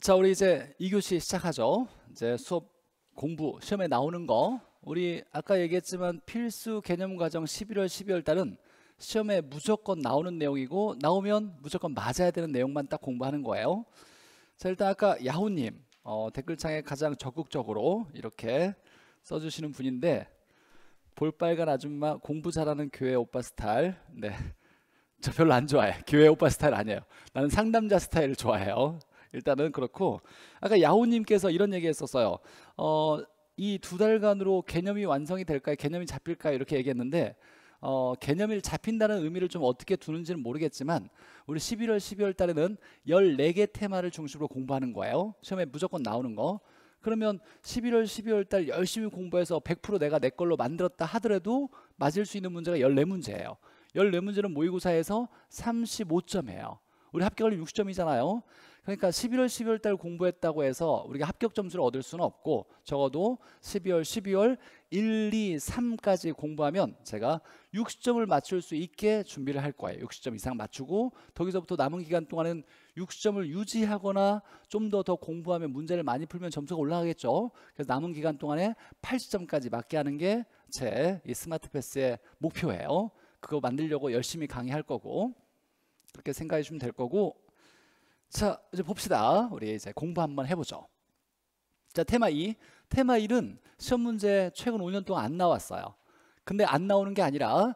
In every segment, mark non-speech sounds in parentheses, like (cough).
자 우리 이제 2교시 시작하죠 이제 수업 공부 시험에 나오는 거 우리 아까 얘기했지만 필수 개념 과정 11월 12월 달은 시험에 무조건 나오는 내용이고 나오면 무조건 맞아야 되는 내용만 딱 공부하는 거예요 자 일단 아까 야호님 어, 댓글창에 가장 적극적으로 이렇게 써주시는 분인데 볼빨간 아줌마 공부 잘하는 교회 오빠 스타일 네저 (laughs) 별로 안 좋아해 교회 오빠 스타일 아니에요 나는 상담자 스타일을 좋아해요 일단은 그렇고 아까 야호님께서 이런 얘기했었어요. 어, 이 두 달간으로 개념이 완성이 될까요? 개념이 잡힐까요? 이렇게 얘기했는데 어, 개념이 잡힌다는 의미를 좀 어떻게 두는지는 모르겠지만 우리 11월, 12월 달에는 14개 테마를 중심으로 공부하는 거예요. 처음에 무조건 나오는 거. 그러면 11월, 12월 달 열심히 공부해서 100% 내가 내 걸로 만들었다 하더라도 맞을 수 있는 문제가 14문제예요. 14문제는 모의고사에서 35점이에요. 우리 합격을 60점이잖아요. 그러니까 11월, 12월 달 공부했다고 해서 우리가 합격 점수를 얻을 수는 없고 적어도 12월, 12월 1, 2, 3까지 공부하면 제가 60점을 맞출 수 있게 준비를 할 거예요. 60점 이상 맞추고 거기서부터 남은 기간 동안은 60점을 유지하거나 좀 더더 더 공부하면 문제를 많이 풀면 점수가 올라가겠죠. 그래서 남은 기간 동안에 80점까지 맞게 하는 게 제 이 스마트 패스의 목표예요. 그거 만들려고 열심히 강의할 거고 그렇게 생각해 주면 될 거고 자, 이제 봅시다. 우리 이제 공부 한번 해보죠. 자, 테마 2. 테마 1은 시험 문제 최근 5년 동안 안 나왔어요. 근데 안 나오는 게 아니라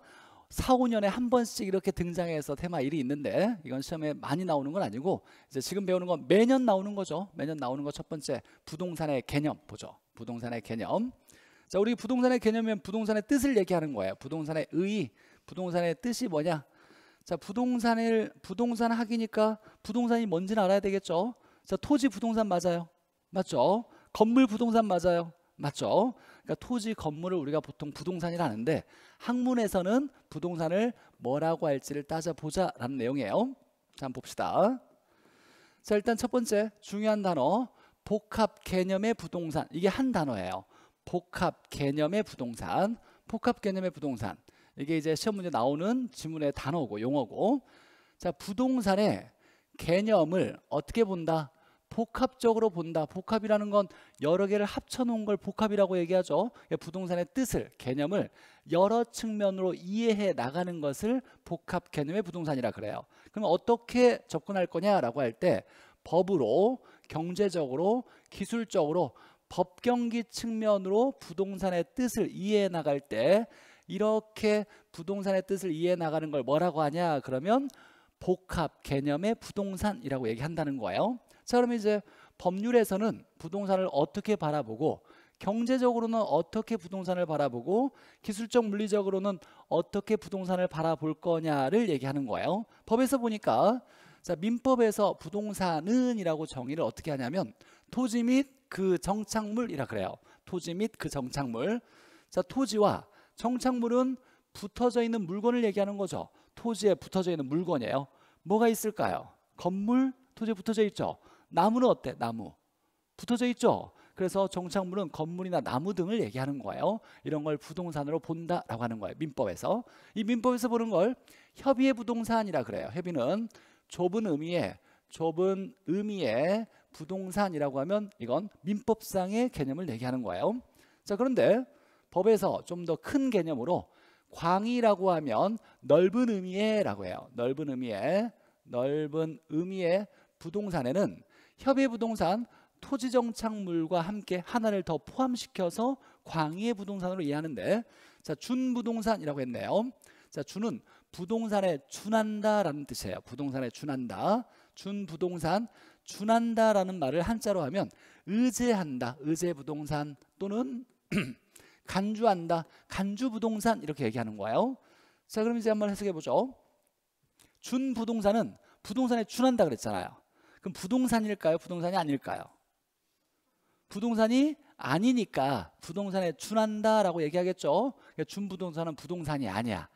4, 5년에 한 번씩 이렇게 등장해서 테마 1이 있는데 이건 시험에 많이 나오는 건 아니고 이제 지금 배우는 건 매년 나오는 거죠. 매년 나오는 거 첫 번째 부동산의 개념 보죠. 부동산의 개념. 자, 우리 부동산의 개념이면 부동산의 뜻을 얘기하는 거예요. 부동산의 의, 의 부동산의 뜻이 뭐냐? 자, 부동산을 부동산 학이니까 부동산이 뭔지는 알아야 되겠죠. 자, 토지 부동산 맞아요. 맞죠? 건물 부동산 맞아요. 맞죠? 그러니까 토지 건물을 우리가 보통 부동산이라 하는데 학문에서는 부동산을 뭐라고 할지를 따져보자라는 내용이에요. 자, 한번 봅시다. 자, 일단 첫 번째 중요한 단어 복합 개념의 부동산. 이게 한 단어예요. 복합 개념의 부동산. 복합 개념의 부동산. 이게 이제 시험 문제 나오는 지문의 단어고 용어고 자 부동산의 개념을 어떻게 본다? 복합적으로 본다. 복합이라는 건 여러 개를 합쳐놓은 걸 복합이라고 얘기하죠. 그러니까 부동산의 뜻을, 개념을 여러 측면으로 이해해 나가는 것을 복합 개념의 부동산이라 그래요. 그럼 어떻게 접근할 거냐라고 할 때 법으로, 경제적으로, 기술적으로 법경기 측면으로 부동산의 뜻을 이해해 나갈 때 이렇게 부동산의 뜻을 이해해 나가는 걸 뭐라고 하냐 그러면 복합 개념의 부동산이라고 얘기한다는 거예요. 자 그럼 이제 법률에서는 부동산을 어떻게 바라보고 경제적으로는 어떻게 부동산을 바라보고 기술적 물리적으로는 어떻게 부동산을 바라볼 거냐를 얘기하는 거예요. 법에서 보니까 자, 민법에서 부동산은이라고 정의를 어떻게 하냐면 토지 및 그 정착물이라 그래요. 토지 및 그 정착물. 자, 토지와 정착물은 붙어져 있는 물건을 얘기하는 거죠. 토지에 붙어져 있는 물건이에요. 뭐가 있을까요? 건물 토지에 붙어져 있죠. 나무는 어때? 나무. 붙어져 있죠. 그래서 정착물은 건물이나 나무 등을 얘기하는 거예요. 이런 걸 부동산으로 본다라고 하는 거예요. 민법에서. 이 민법에서 보는 걸 협의의 부동산이라 그래요. 협의는 좁은 의미의 좁은 의미의 부동산이라고 하면 이건 민법상의 개념을 얘기하는 거예요. 자, 그런데 법에서 좀 더 큰 개념으로 광의라고 하면 넓은 의미의라고 해요. 넓은 의미의 넓은 의미의 부동산에는 협의 부동산 토지정착물과 함께 하나를 더 포함시켜서 광의의 부동산으로 이해하는데 자 준부동산이라고 했네요. 자 준은 부동산에 준한다라는 뜻이에요. 부동산에 준한다. 준부동산 준한다라는 말을 한자로 하면 의제한다. 의제부동산 또는 (clears throat) 간주한다. 간주 부동산 이렇게 얘기하는 거예요. 자, 그럼 이제 한번 해석해 보죠. 준 부동산은 부동산에 준한다 그랬잖아요. 그럼 부동산일까요? 부동산이 아닐까요? 부동산이 아니니까 부동산에 준한다라고 얘기하겠죠. 그러니까 준 부동산은 부동산이 아니야.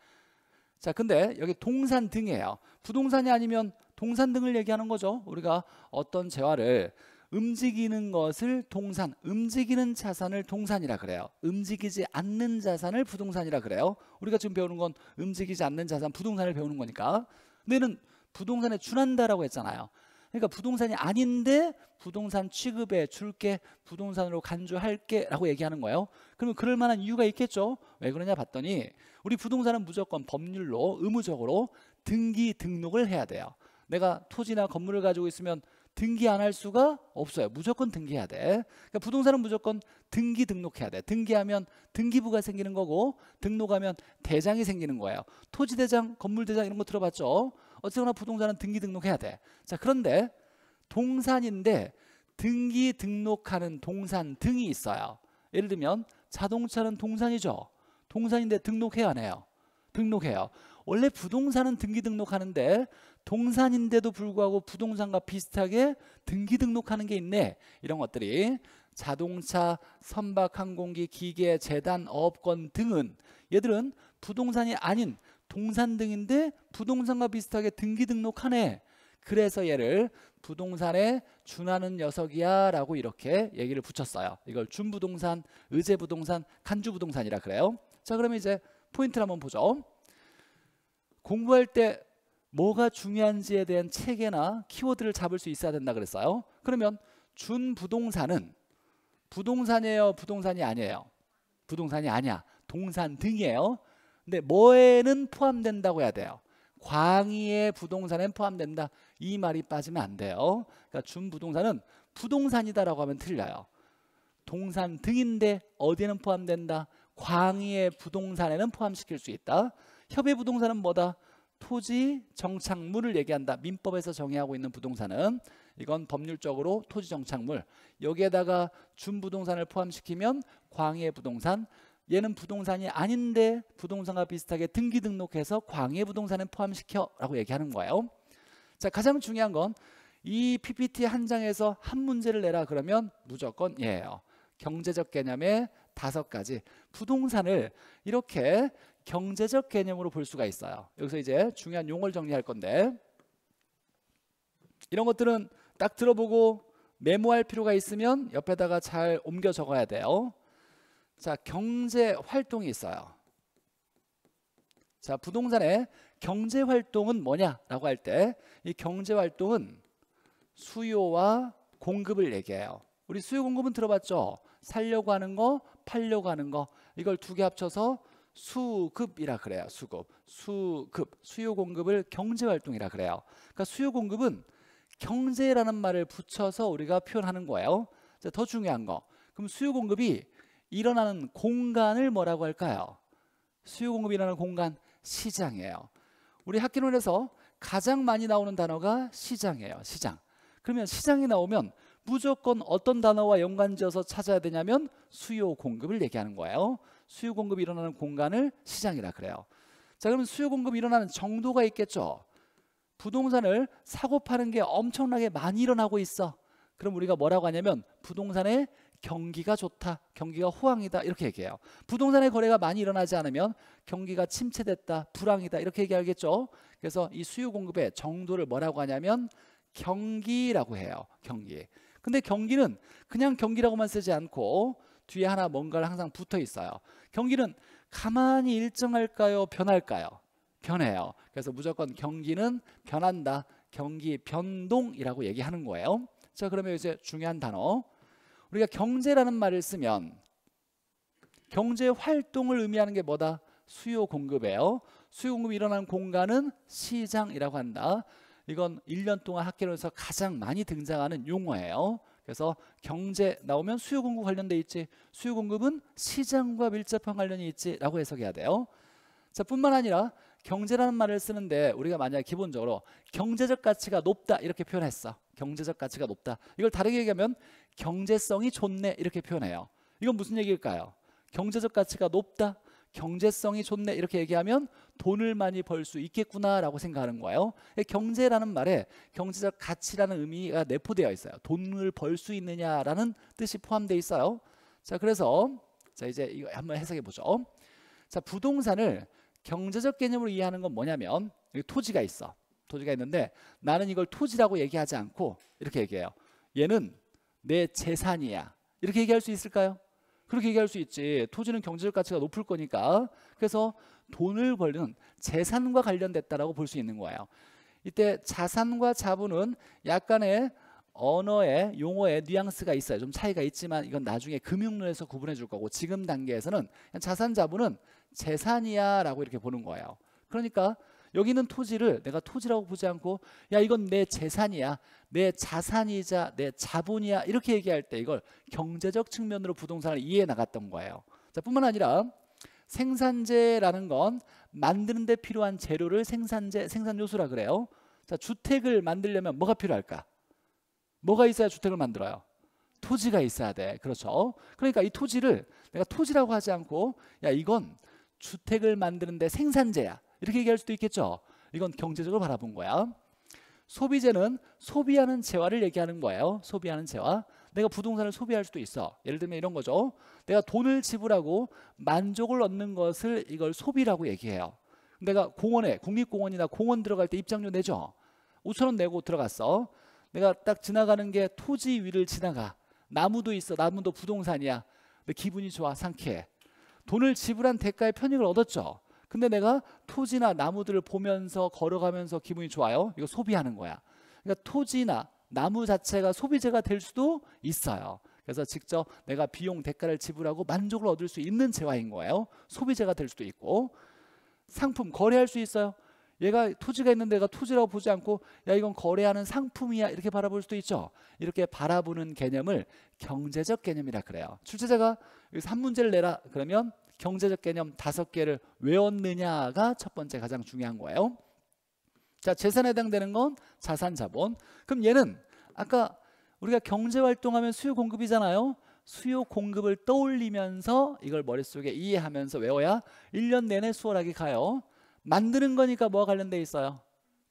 자, 근데 여기 동산 등이에요. 부동산이 아니면 동산 등을 얘기하는 거죠. 우리가 어떤 재화를 움직이는 것을 동산, 움직이는 자산을 동산이라 그래요. 움직이지 않는 자산을 부동산이라 그래요. 우리가 지금 배우는 건 움직이지 않는 자산, 부동산을 배우는 거니까. 근데 는 부동산에 준한다라고 했잖아요. 그러니까 부동산이 아닌데 부동산 취급에 줄게, 부동산으로 간주할게 라고 얘기하는 거예요. 그러면 그럴 만한 이유가 있겠죠. 왜 그러냐 봤더니 우리 부동산은 무조건 법률로 의무적으로 등기 등록을 해야 돼요. 내가 토지나 건물을 가지고 있으면 등기 안 할 수가 없어요. 무조건 등기해야 돼. 그러니까 부동산은 무조건 등기 등록해야 돼. 등기하면 등기부가 생기는 거고 등록하면 대장이 생기는 거예요. 토지대장, 건물대장 이런 거 들어봤죠? 어쨌거나 부동산은 등기 등록해야 돼. 자, 그런데 동산인데 등기 등록하는 동산 등이 있어요. 예를 들면 자동차는 동산이죠. 동산인데 등록해야 하네요. 등록해요. 원래 부동산은 등기 등록하는데 동산인데도 불구하고 부동산과 비슷하게 등기 등록하는 게 있네. 이런 것들이 자동차, 선박, 항공기, 기계, 재단, 업권 등은 얘들은 부동산이 아닌 동산 등인데 부동산과 비슷하게 등기 등록하네. 그래서 얘를 부동산에 준하는 녀석이야 라고 이렇게 얘기를 붙였어요. 이걸 준부동산, 의제부동산, 간주부동산이라 그래요. 자 그러면 이제 포인트를 한번 보죠. 공부할 때 뭐가 중요한지에 대한 체계나 키워드를 잡을 수 있어야 된다 그랬어요. 그러면 준부동산은 부동산이에요, 부동산이 아니에요. 부동산이 아니야. 동산 등이에요. 근데 뭐에는 포함된다고 해야 돼요. 광의의 부동산엔 포함된다. 이 말이 빠지면 안 돼요. 그러니까 준부동산은 부동산이다라고 하면 틀려요. 동산 등인데 어디에는 포함된다. 광의의 부동산에는 포함시킬 수 있다. 협의 부동산은 뭐다? 토지 정착물을 얘기한다. 민법에서 정의하고 있는 부동산은 이건 법률적으로 토지 정착물. 여기에다가 준부동산을 포함시키면 광해 부동산. 얘는 부동산이 아닌데 부동산과 비슷하게 등기 등록해서 광해 부동산을 포함시켜라고 얘기하는 거예요. 자, 가장 중요한 건 이 PPT 한 장에서 한 문제를 내라 그러면 무조건 예요. 경제적 개념의 다섯 가지 부동산을 이렇게 경제적 개념으로 볼 수가 있어요. 여기서 이제 중요한 용어를 정리할 건데 이런 것들은 딱 들어보고 메모할 필요가 있으면 옆에다가 잘 옮겨 적어야 돼요. 자, 경제 활동이 있어요. 자, 부동산의 경제 활동은 뭐냐라고 할 때 이 경제 활동은 수요와 공급을 얘기해요. 우리 수요 공급은 들어봤죠? 살려고 하는 거, 팔려고 하는 거 이걸 두 개 합쳐서 수급이라 그래요. 수급, 수급, 수요 공급을 경제 활동이라 그래요. 그러니까 수요 공급은 경제라는 말을 붙여서 우리가 표현하는 거예요. 자, 더 중요한 거. 그럼 수요 공급이 일어나는 공간을 뭐라고 할까요? 수요 공급이 라는 공간 시장이에요. 우리 학기론에서 가장 많이 나오는 단어가 시장이에요. 시장. 그러면 시장이 나오면 무조건 어떤 단어와 연관지어서 찾아야 되냐면 수요 공급을 얘기하는 거예요. 수요 공급이 일어나는 공간을 시장이라 그래요. 자, 그러면 수요 공급이 일어나는 정도가 있겠죠. 부동산을 사고 파는 게 엄청나게 많이 일어나고 있어. 그럼 우리가 뭐라고 하냐면 부동산의 경기가 좋다, 경기가 호황이다 이렇게 얘기해요. 부동산의 거래가 많이 일어나지 않으면 경기가 침체됐다, 불황이다 이렇게 얘기하겠죠. 그래서 이 수요 공급의 정도를 뭐라고 하냐면 경기라고 해요. 경기. 근데 경기는 그냥 경기라고만 쓰지 않고 뒤에 하나 뭔가를 항상 붙어 있어요. 경기는 가만히 일정할까요? 변할까요? 변해요. 그래서 무조건 경기는 변한다. 경기 변동이라고 얘기하는 거예요. 자, 그러면 이제 중요한 단어. 우리가 경제라는 말을 쓰면 경제 활동을 의미하는 게 뭐다? 수요 공급이에요. 수요 공급이 일어나는 공간은 시장이라고 한다. 이건 1년 동안 학계론에서 가장 많이 등장하는 용어예요. 그래서 경제 나오면 수요 공급 관련돼 있지. 수요 공급은 시장과 밀접한 관련이 있지라고 해석해야 돼요. 자, 뿐만 아니라 경제라는 말을 쓰는데 우리가 만약 기본적으로 경제적 가치가 높다 이렇게 표현했어. 경제적 가치가 높다. 이걸 다르게 얘기하면 경제성이 좋네 이렇게 표현해요. 이건 무슨 얘기일까요? 경제적 가치가 높다. 경제성이 좋네 이렇게 얘기하면 돈을 많이 벌 수 있겠구나라고 생각하는 거예요. 경제라는 말에 경제적 가치라는 의미가 내포되어 있어요. 돈을 벌 수 있느냐라는 뜻이 포함되어 있어요. 자, 그래서 자, 이제 이거 한번 해석해 보죠. 자, 부동산을 경제적 개념으로 이해하는 건 뭐냐면 여기 토지가 있어. 토지가 있는데 나는 이걸 토지라고 얘기하지 않고 이렇게 얘기해요. 얘는 내 재산이야. 이렇게 얘기할 수 있을까요? 그렇게 얘기할 수 있지. 토지는 경제적 가치가 높을 거니까. 그래서 돈을 벌는 재산과 관련됐다라고 볼 수 있는 거예요. 이때 자산과 자본은 약간의 언어의 용어의 뉘앙스가 있어요. 좀 차이가 있지만 이건 나중에 금융론에서 구분해 줄 거고 지금 단계에서는 자산 자본은 재산이야라고 이렇게 보는 거예요. 그러니까 여기는 토지를 내가 토지라고 보지 않고 야 이건 내 재산이야 내 자산이자 내 자본이야 이렇게 얘기할 때 이걸 경제적 측면으로 부동산을 이해해 나갔던 거예요 자 뿐만 아니라 생산재라는 건 만드는 데 필요한 재료를 생산재, 생산요소라 그래요. 자, 주택을 만들려면 뭐가 필요할까? 뭐가 있어야 주택을 만들어요? 토지가 있어야 돼. 그렇죠? 그러니까 이 토지를 내가 토지라고 하지 않고 야, 이건 주택을 만드는데 생산재야. 이렇게 얘기할 수도 있겠죠. 이건 경제적으로 바라본 거야. 소비재는 소비하는 재화를 얘기하는 거예요. 소비하는 재화. 내가 부동산을 소비할 수도 있어. 예를 들면 이런 거죠. 내가 돈을 지불하고 만족을 얻는 것을 이걸 소비라고 얘기해요. 내가 공원에 국립공원이나 공원 들어갈 때 입장료 내죠. 5천 원 내고 들어갔어. 내가 딱 지나가는 게 토지 위를 지나가. 나무도 있어. 나무도 부동산이야. 내 기분이 좋아. 상쾌해. 돈을 지불한 대가의 편익을 얻었죠. 근데 내가 토지나 나무들을 보면서 걸어가면서 기분이 좋아요. 이거 소비하는 거야. 그러니까 토지나 나무 자체가 소비재가 될 수도 있어요. 그래서 직접 내가 비용 대가를 지불하고 만족을 얻을 수 있는 재화인 거예요. 소비재가 될 수도 있고 상품 거래할 수 있어요. 얘가 토지가 있는데 가 토지라고 보지 않고 야 이건 거래하는 상품이야 이렇게 바라볼 수도 있죠. 이렇게 바라보는 개념을 경제적 개념이라 그래요. 출제자가 여기서 한 문제를 내라 그러면 경제적 개념 다섯 개를 외웠느냐가 첫 번째 가장 중요한 거예요. 자 재산에 해당되는 건 자산 자본. 그럼 얘는 아까 우리가 경제 활동하면 수요 공급이잖아요. 수요 공급을 떠올리면서 이걸 머릿속에 이해하면서 외워야 1년 내내 수월하게 가요. 만드는 거니까 뭐와 관련돼 있어요?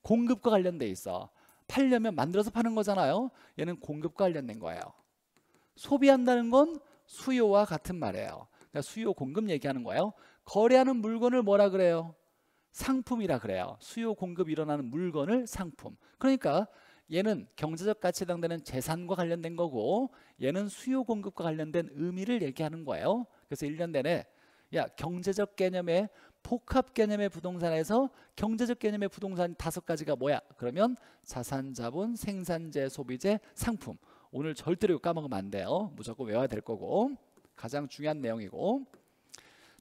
공급과 관련돼 있어. 팔려면 만들어서 파는 거잖아요. 얘는 공급과 관련된 거예요. 소비한다는 건 수요와 같은 말이에요. 그러니까 수요 공급 얘기하는 거예요. 거래하는 물건을 뭐라 그래요? 상품이라 그래요. 수요 공급 일어나는 물건을 상품. 그러니까 얘는 경제적 가치 에 해당되는 재산과 관련된 거고 얘는 수요 공급과 관련된 의미를 얘기하는 거예요. 그래서 1년 내내 야 경제적 개념의 복합 개념의 부동산에서 경제적 개념의 부동산 다섯 가지가 뭐야? 그러면 자산, 자본, 생산재, 소비재, 상품 오늘 절대로 이거 까먹으면 안 돼요. 무조건 외워야 될 거고 가장 중요한 내용이고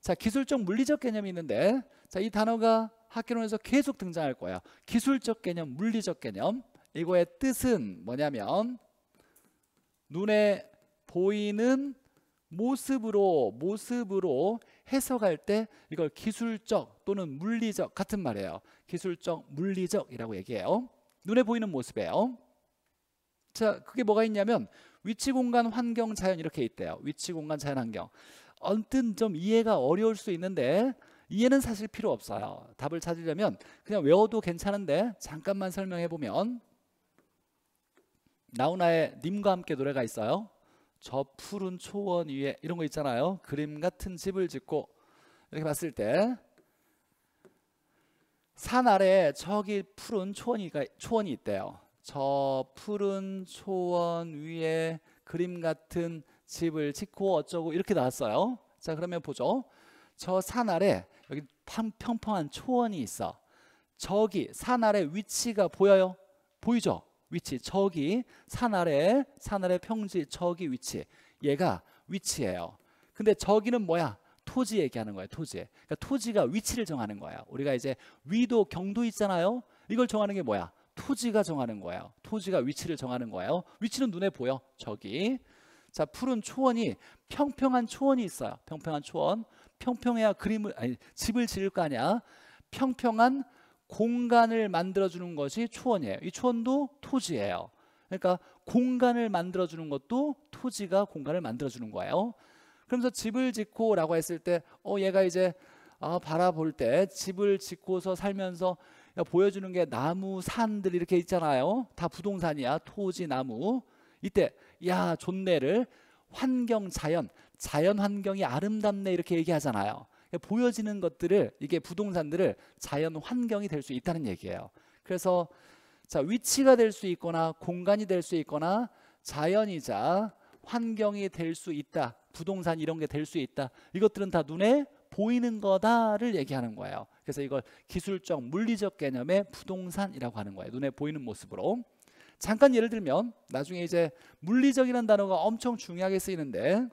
자 기술적 물리적 개념이 있는데 자 이 단어가 학교론에서 계속 등장할 거야. 기술적 개념, 물리적 개념 이거의 뜻은 뭐냐면 눈에 보이는 모습으로 모습으로 해석할 때 이걸 기술적 또는 물리적 같은 말이에요. 기술적, 물리적이라고 얘기해요. 눈에 보이는 모습이에요. 자, 그게 뭐가 있냐면 위치, 공간, 환경, 자연 이렇게 있대요. 위치, 공간, 자연, 환경. 언뜻 좀 이해가 어려울 수 있는데 이해는 사실 필요 없어요. 답을 찾으려면 그냥 외워도 괜찮은데 잠깐만 설명해 보면 나훈아의 님과 함께 노래가 있어요. 저 푸른 초원 위에 이런 거 있잖아요. 그림 같은 집을 짓고 이렇게 봤을 때 산 아래에 저기 푸른 초원이 초원이 있대요. 저 푸른 초원 위에 그림 같은 집을 짓고 어쩌고 이렇게 나왔어요. 자 그러면 보죠. 저 산 아래 여기 평평한 초원이 있어. 저기 산 아래 위치가 보여요. 보이죠? 위치 저기 산 아래 산 아래 평지 저기 위치 얘가 위치예요. 근데 저기는 뭐야? 토지 얘기하는 거예요. 토지. 그러니까 토지가 위치를 정하는 거예요. 우리가 이제 위도 경도 있잖아요. 이걸 정하는 게 뭐야? 토지가 정하는 거예요. 토지가 위치를 정하는 거예요. 위치는 눈에 보여. 저기. 자, 푸른 초원이 평평한 초원이 있어요. 평평한 초원. 평평해야 그림을 아니 집을 지을 거 아니야. 평평한 공간을 만들어주는 것이 초원이에요. 이 초원도 토지예요. 그러니까 공간을 만들어주는 것도 토지가 공간을 만들어주는 거예요. 그러면서 집을 짓고 라고 했을 때, 어, 얘가 이제 아, 바라볼 때 집을 짓고서 살면서 보여주는 게 나무, 산들 이렇게 있잖아요. 다 부동산이야. 토지, 나무. 이때, 야, 존내를 환경, 자연, 자연 환경이 아름답네 이렇게 얘기하잖아요. 보여지는 것들을 이게 부동산들을 자연 환경이 될 수 있다는 얘기예요. 그래서 자 위치가 될 수 있거나 공간이 될 수 있거나 자연이자 환경이 될 수 있다. 부동산 이런 게 될 수 있다. 이것들은 다 눈에 보이는 거다를 얘기하는 거예요. 그래서 이걸 기술적 물리적 개념의 부동산이라고 하는 거예요. 눈에 보이는 모습으로. 잠깐 예를 들면 나중에 이제 물리적이라는 단어가 엄청 중요하게 쓰이는데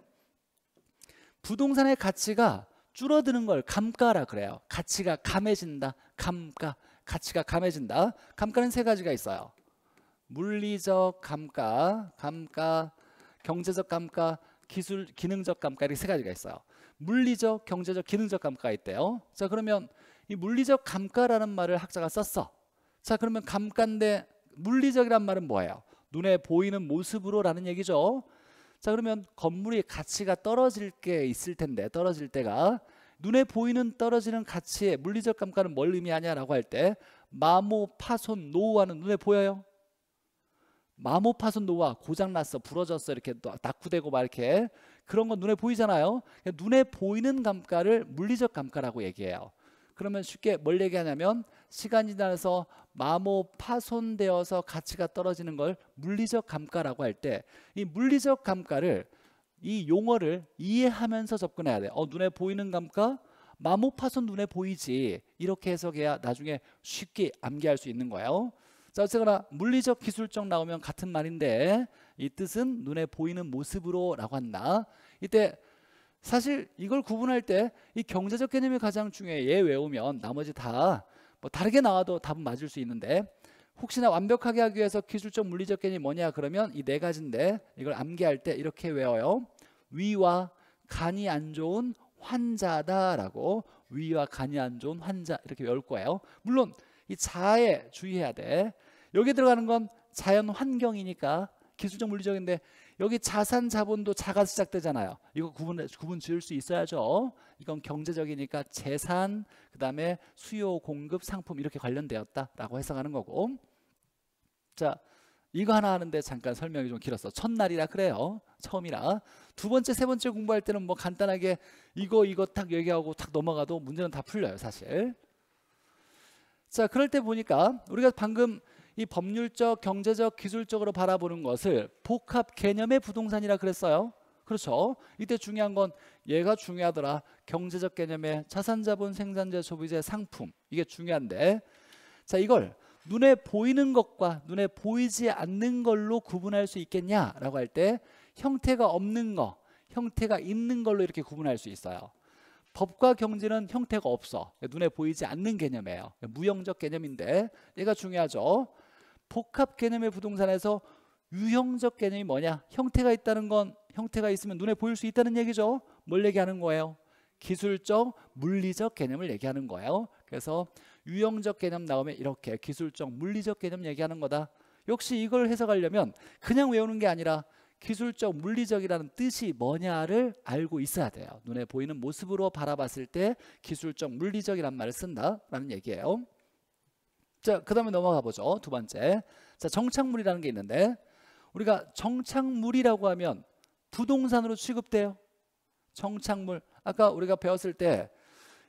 부동산의 가치가 줄어드는 걸 감가라 그래요. 가치가 감해진다. 감가. 가치가 감해진다. 감가는 세 가지가 있어요. 물리적 감가, 감가, 경제적 감가, 기술 기능적 감가 이렇게 세 가지가 있어요. 물리적, 경제적, 기능적 감가가 있대요. 자, 그러면 이 물리적 감가라는 말을 학자가 썼어. 자, 그러면 감가인데 물리적이란 말은 뭐예요? 눈에 보이는 모습으로라는 얘기죠. 자 그러면 건물의 가치가 떨어질 게 있을 텐데 떨어질 때가 눈에 보이는 떨어지는 가치의 물리적 감가는 뭘 의미하냐라고 할 때 마모, 파손, 노후화는 눈에 보여요? 마모, 파손, 노후화 고장났어, 부러졌어 이렇게 낙후되고 막 이렇게 그런 건 눈에 보이잖아요 그러니까 눈에 보이는 감가를 물리적 감가라고 얘기해요 그러면 쉽게 뭘 얘기하냐면 시간이 지나서 마모 파손되어서 가치가 떨어지는 걸 물리적 감가라고 할 때 이 물리적 감가를 이 용어를 이해하면서 접근해야 돼. 어 눈에 보이는 감가 마모 파손 눈에 보이지 이렇게 해석해야 나중에 쉽게 암기할 수 있는 거예요. 자 어쨌거나 물리적 기술적 나오면 같은 말인데 이 뜻은 눈에 보이는 모습으로라고 한다. 이때 사실 이걸 구분할 때 이 경제적 개념이 가장 중요해. 얘 예 외우면 나머지 다뭐 다르게 나와도 답은 맞을 수 있는데 혹시나 완벽하게 하기 위해서 기술적 물리적 개념이 뭐냐 그러면 이 네 가지인데 이걸 암기할 때 이렇게 외워요. 위와 간이 안 좋은 환자다라고 위와 간이 안 좋은 환자 이렇게 외울 거예요. 물론 이 자에 주의해야 돼. 여기 들어가는 건 자연 환경이니까 기술적 물리적인데 여기 자산 자본도 자가 시작되잖아요. 이거 구분 구분 지을 수 있어야죠. 이건 경제적이니까 재산, 그 다음에 수요, 공급, 상품 이렇게 관련되었다라고 해석하는 거고 자 이거 하나 하는데 잠깐 설명이 좀 길었어. 첫날이라 그래요. 처음이라. 두 번째, 세 번째 공부할 때는 뭐 간단하게 이거 이거 탁 얘기하고 탁 넘어가도 문제는 다 풀려요, 사실. 자, 그럴 때 보니까 우리가 방금 이 법률적, 경제적, 기술적으로 바라보는 것을 복합 개념의 부동산이라 그랬어요. 그렇죠. 이때 중요한 건 얘가 중요하더라. 경제적 개념의 자산자본 생산자 소비재 상품 이게 중요한데 자 이걸 눈에 보이는 것과 눈에 보이지 않는 걸로 구분할 수 있겠냐라고 할 때 형태가 없는 거 형태가 있는 걸로 이렇게 구분할 수 있어요. 법과 경제는 형태가 없어. 눈에 보이지 않는 개념이에요. 무형적 개념인데 얘가 중요하죠. 복합 개념의 부동산에서 유형적 개념이 뭐냐? 형태가 있다는 건 형태가 있으면 눈에 보일 수 있다는 얘기죠. 뭘 얘기하는 거예요? 기술적 물리적 개념을 얘기하는 거예요. 그래서 유형적 개념 나오면 이렇게 기술적 물리적 개념 얘기하는 거다. 역시 이걸 해석하려면 그냥 외우는 게 아니라 기술적 물리적이라는 뜻이 뭐냐를 알고 있어야 돼요. 눈에 보이는 모습으로 바라봤을 때 기술적 물리적이란 말을 쓴다라는 얘기예요. 자, 그 다음에 넘어가 보죠. 두 번째. 자, 정착물이라는 게 있는데 우리가 정착물이라고 하면 부동산으로 취급돼요. 정착물. 아까 우리가 배웠을 때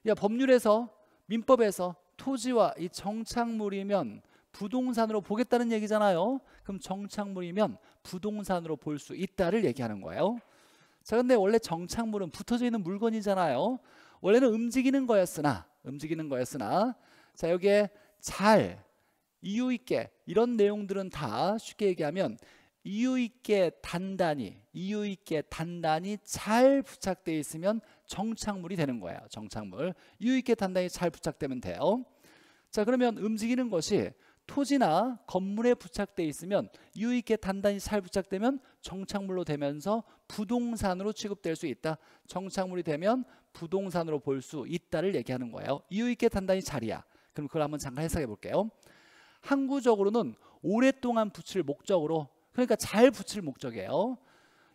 야, 법률에서 민법에서 토지와 이 정착물이면 부동산으로 보겠다는 얘기잖아요. 그럼 정착물이면 부동산으로 볼 수 있다를 얘기하는 거예요. 자, 근데 원래 정착물은 붙어져 있는 물건이잖아요. 원래는 움직이는 거였으나 움직이는 거였으나 자, 여기에 잘 이유 있게 이런 내용들은 다 쉽게 얘기하면 이유 있게 단단히 이유 있게 단단히 잘 부착되어 있으면 정착물이 되는 거예요. 정착물. 이유 있게 단단히 잘 부착되면 돼요. 자, 그러면 움직이는 것이 토지나 건물에 부착되어 있으면 이유 있게 단단히 잘 부착되면 정착물로 되면서 부동산으로 취급될 수 있다. 정착물이 되면 부동산으로 볼 수 있다를 얘기하는 거예요. 이유 있게 단단히 자리야. 그럼 그걸 한번 잠깐 해석해 볼게요. 항구적으로는 오랫동안 붙일 목적으로 그러니까 잘 붙일 목적이에요.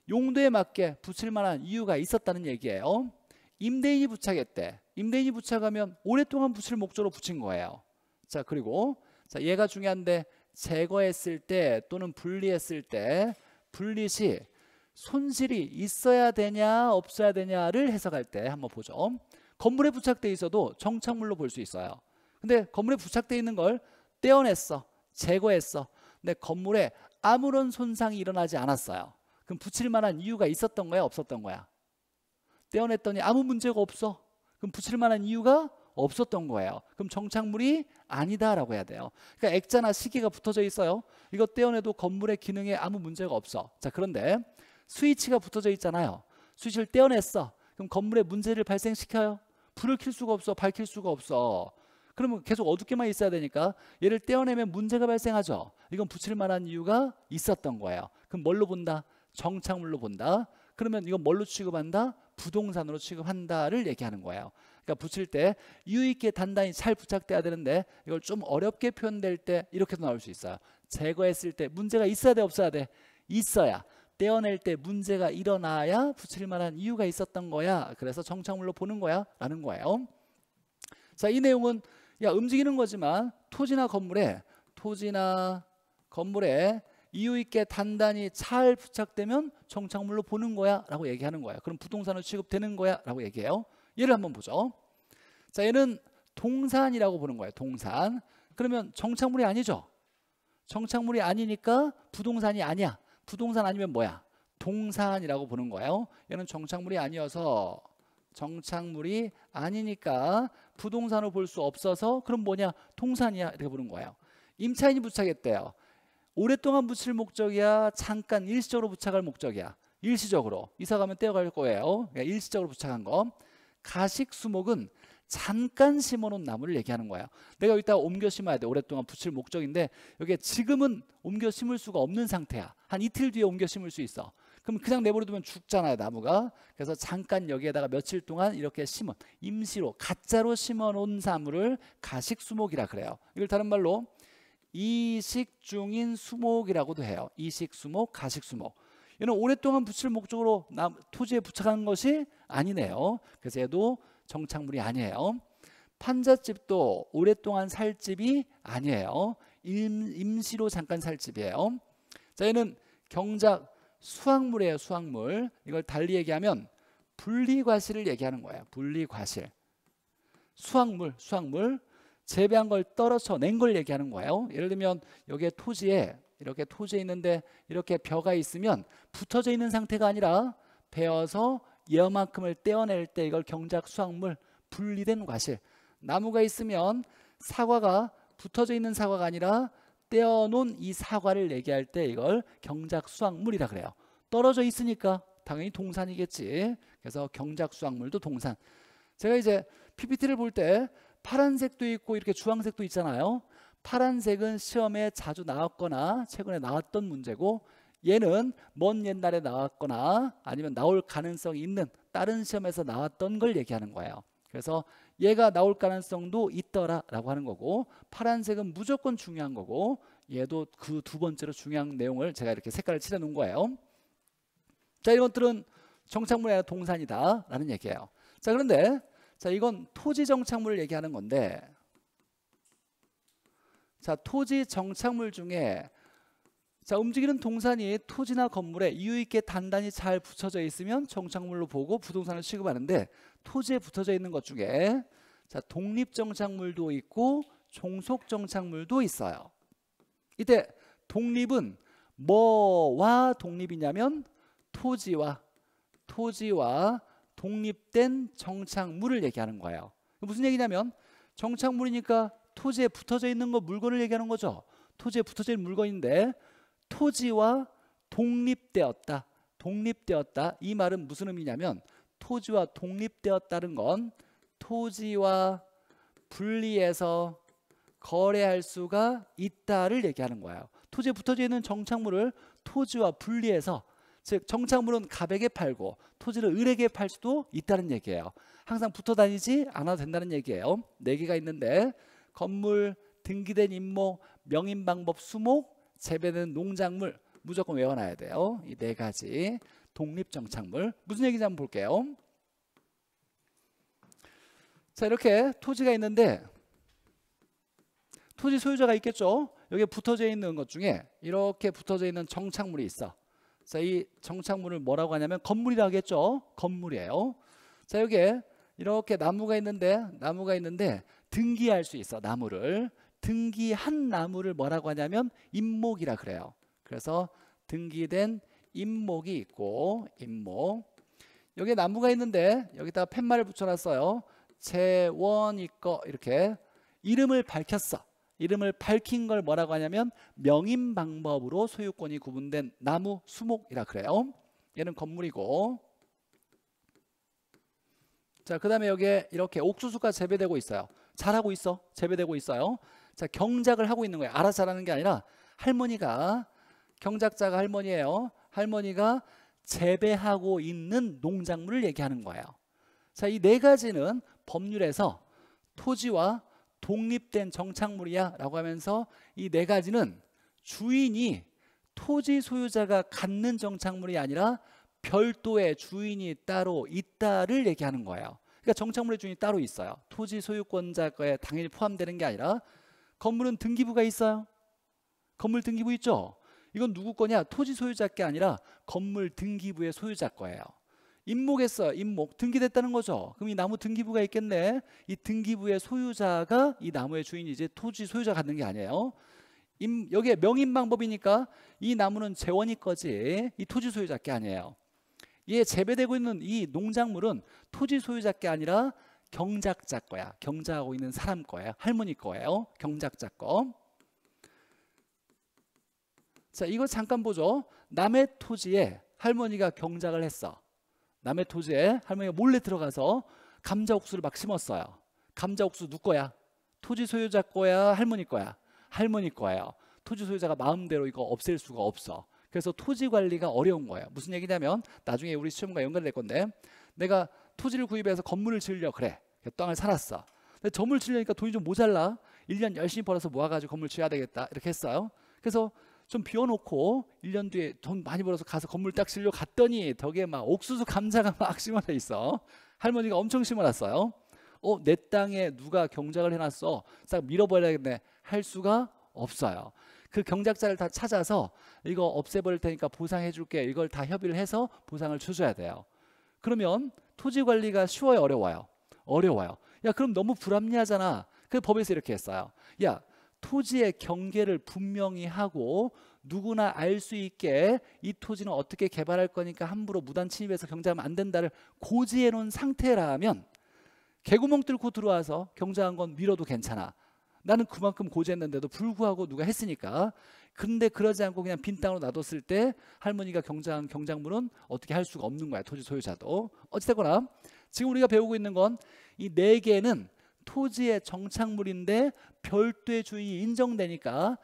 용도에 맞게 붙일 만한 이유가 있었다는 얘기예요. 임대인이 부착했대. 임대인이 부착하면 오랫동안 붙일 목적으로 붙인 거예요. 자, 그리고 자, 얘가 중요한데 제거했을 때 또는 분리했을 때 분리 시 손실이 있어야 되냐 없어야 되냐를 해석할 때 한번 보죠. 건물에 부착돼 있어도 정착물로 볼 수 있어요. 근데 건물에 부착돼 있는 걸 떼어냈어. 제거했어. 근데 건물에 아무런 손상이 일어나지 않았어요. 그럼 붙일 만한 이유가 있었던 거야? 없었던 거야? 떼어냈더니 아무 문제가 없어. 그럼 붙일 만한 이유가 없었던 거예요. 그럼 정착물이 아니다라고 해야 돼요. 그러니까 액자나 시계가 붙어져 있어요. 이거 떼어내도 건물의 기능에 아무 문제가 없어. 자, 그런데 스위치가 붙어져 있잖아요. 스위치를 떼어냈어. 그럼 건물에 문제를 발생시켜요. 불을 켤 수가 없어. 밝힐 수가 없어. 그러면 계속 어둡게만 있어야 되니까 얘를 떼어내면 문제가 발생하죠. 이건 붙일 만한 이유가 있었던 거예요. 그럼 뭘로 본다? 정착물로 본다. 그러면 이건 뭘로 취급한다? 부동산으로 취급한다를 얘기하는 거예요. 그러니까 붙일 때 이유 있게 단단히 잘 부착돼야 되는데 이걸 좀 어렵게 표현될 때 이렇게도 나올 수 있어요. 제거했을 때 문제가 있어야 돼 없어야 돼? 있어야. 떼어낼 때 문제가 일어나야 붙일 만한 이유가 있었던 거야. 그래서 정착물로 보는 거야. 라는 거예요. 자, 이 내용은 야 움직이는 거지만 토지나 건물에 토지나 건물에 이유 있게 단단히 잘 부착되면 정착물로 보는 거야라고 얘기하는 거야. 그럼 부동산으로 취급되는 거야라고 얘기해요. 예를 한번 보죠. 자, 얘는 동산이라고 보는 거예요. 동산. 그러면 정착물이 아니죠. 정착물이 아니니까 부동산이 아니야. 부동산 아니면 뭐야? 동산이라고 보는 거예요. 얘는 정착물이 아니어서 정착물이 아니니까 부동산으로 볼 수 없어서 그럼 뭐냐? 동산이야. 이렇게 보는 거예요. 임차인이 부착했대요. 오랫동안 붙일 목적이야 잠깐 일시적으로 부착할 목적이야 일시적으로 이사 가면 떼어갈 거예요 그러니까 일시적으로 부착한 거 가식 수목은 잠깐 심어놓은 나무를 얘기하는 거예요 내가 여기다 옮겨 심어야 돼 오랫동안 붙일 목적인데 여기에 지금은 옮겨 심을 수가 없는 상태야 한 이틀 뒤에 옮겨 심을 수 있어 그럼 그냥 내버려두면 죽잖아요 나무가 그래서 잠깐 여기에다가 며칠 동안 이렇게 심은 임시로 가짜로 심어놓은 나무를 가식수목이라 그래요 이걸 다른 말로 이식 중인 수목이라고도 해요. 이식 수목, 가식 수목. 이는 오랫동안 붙일 목적으로 토지에 부착한 것이 아니네요. 그래서 얘도 정착물이 아니에요. 판잣집도 오랫동안 살 집이 아니에요. 임, 시로 잠깐 살 집이에요. 자, 얘는 경작 수확물이에요. 수확물. 이걸 달리 얘기하면 분리과실을 얘기하는 거예요. 분리과실. 수확물, 수확물. 재배한 걸 떨어져 낸 걸 얘기하는 거예요. 예를 들면 여기에 토지에 이렇게 토지에 있는데 이렇게 벼가 있으면 붙어져 있는 상태가 아니라 베어서 여만큼을 떼어낼 때 이걸 경작 수확물 분리된 과실 나무가 있으면 사과가 붙어져 있는 사과가 아니라 떼어놓은 이 사과를 얘기할 때 이걸 경작 수확물이라 그래요 떨어져 있으니까 당연히 동산이겠지 그래서 경작 수확물도 동산 제가 이제 PPT를 볼때 파란색도 있고 이렇게 주황색도 있잖아요. 파란색은 시험에 자주 나왔거나 최근에 나왔던 문제고 얘는 먼 옛날에 나왔거나 아니면 나올 가능성이 있는 다른 시험에서 나왔던 걸 얘기하는 거예요. 그래서 얘가 나올 가능성도 있더라라고 하는 거고 파란색은 무조건 중요한 거고 얘도 그 두 번째로 중요한 내용을 제가 이렇게 색깔을 칠해 놓은 거예요. 자, 이번들은 정착문의 동산이다라는 얘기예요. 자, 그런데 자, 이건 토지 정착물을 얘기하는 건데 자, 토지 정착물 중에 자, 움직이는 동산이 토지나 건물에 이유 있게 단단히 잘 붙여져 있으면 정착물로 보고 부동산을 취급하는데 토지에 붙어져 있는 것 중에 자, 독립 정착물도 있고 종속 정착물도 있어요. 이때 독립은 뭐와 독립이냐면 토지와 토지와 독립된 정착물을 얘기하는 거예요. 무슨 얘기냐면 정착물이니까 토지에 붙어져 있는 거 물건을 얘기하는 거죠. 토지에 붙어져 있는 물건인데 토지와 독립되었다. 독립되었다. 이 말은 무슨 의미냐면 토지와 독립되었다는 건 토지와 분리해서 거래할 수가 있다를 얘기하는 거예요. 토지에 붙어져 있는 정착물을 토지와 분리해서 즉 정착물은 갑에게 팔고 토지를 을에게 팔 수도 있다는 얘기예요. 항상 붙어 다니지 않아도 된다는 얘기예요. 네 개가 있는데 건물, 등기된 임목, 명인 방법 수목, 재배되는 농작물 무조건 외워놔야 돼요. 이 네 가지 독립 정착물 무슨 얘기인지 한번 볼게요. 자 이렇게 토지가 있는데 토지 소유자가 있겠죠. 여기에 붙어져 있는 것 중에 이렇게 붙어져 있는 정착물이 있어. 자, 이 정착문을 뭐라고 하냐면 건물이라고 하겠죠. 건물이에요. 자, 여기에 이렇게 나무가 있는데 나무가 있는데 등기할 수 있어. 나무를. 등기한 나무를 뭐라고 하냐면 임목이라 그래요. 그래서 등기된 임목이 있고 임목. 여기 에 나무가 있는데 여기다 팻말을 붙여 놨어요. 재원이꺼 이렇게 이름을 밝혔어. 이름을 밝힌 걸 뭐라고 하냐면 명인 방법으로 소유권이 구분된 나무 수목이라 그래요. 얘는 건물이고 자, 그다음에 여기에 이렇게 옥수수가 재배되고 있어요. 잘하고 있어. 재배되고 있어요. 자, 경작을 하고 있는 거예요. 알아서 하는게 아니라 할머니가 경작자가 할머니예요. 할머니가 재배하고 있는 농작물을 얘기하는 거예요. 자, 이 네 가지는 법률에서 토지와 독립된 정착물이야 라고 하면서 이 네 가지는 주인이 토지 소유자가 갖는 정착물이 아니라 별도의 주인이 따로 있다를 얘기하는 거예요. 그러니까 정착물의 주인이 따로 있어요. 토지 소유권자에 당연히 포함되는 게 아니라 건물은 등기부가 있어요. 건물 등기부 있죠? 이건 누구 거냐? 토지 소유자 게 아니라 건물 등기부의 소유자 거예요. 임목했어. 임목. 등기됐다는 거죠. 그럼 이 나무 등기부가 있겠네. 이 등기부의 소유자가 이 나무의 주인이 이제 토지 소유자 가 갖는 게 아니에요. 임, 여기에 명인 방법이니까 이 나무는 재원이 거지. 이 토지 소유자 게 아니에요. 얘 재배되고 있는 이 농작물은 토지 소유자 게 아니라 경작자 거야. 경작하고 있는 사람 거야 할머니 거예요. 경작자 거. 자, 이거 잠깐 보죠. 남의 토지에 할머니가 경작을 했어. 남의 토지에 할머니가 몰래 들어가서 감자 옥수를 막 심었어요. 감자 옥수 누 거야? 토지 소유자 거야? 할머니 거야? 할머니 거예요. 토지 소유자가 마음대로 이거 없앨 수가 없어. 그래서 토지 관리가 어려운 거예요. 무슨 얘기냐면 나중에 우리 시험과 연결될 건데 내가 토지를 구입해서 건물을 지으려 그래. 땅을 살았어. 근데 점을 지으려니까 돈이 좀 모자라. 1년 열심히 벌어서 모아가지고 건물 지어야 되겠다. 이렇게 했어요. 그래서 좀 비워놓고 1년 뒤에 돈 많이 벌어서 가서 건물 딱 실려 갔더니 덕에 막 옥수수 감자가 막 심어져 있어. 할머니가 엄청 심어놨어요. 어, 내 땅에 누가 경작을 해놨어. 싹 밀어버려야겠네. 할 수가 없어요. 그 경작자를 다 찾아서 이거 없애버릴 테니까 보상해줄게. 이걸 다 협의를 해서 보상을 쳐줘야 돼요. 그러면 토지 관리가 쉬워요, 어려워요? 어려워요. 야, 그럼 너무 불합리하잖아. 그 법에서 이렇게 했어요. 야, 토지의 경계를 분명히 하고 누구나 알 수 있게 이 토지는 어떻게 개발할 거니까 함부로 무단 침입해서 경쟁하면 안 된다를 고지해 놓은 상태라면 개구멍 뚫고 들어와서 경쟁한 건 밀어도 괜찮아. 나는 그만큼 고지했는데도 불구하고 누가 했으니까. 근데 그러지 않고 그냥 빈 땅으로 놔뒀을 때 할머니가 경장 경장물은 어떻게 할 수가 없는 거야. 토지 소유자도. 어찌됐거나 지금 우리가 배우고 있는 건 이 네 개는 토지의 정착물인데 별도의 주인이 인정되니까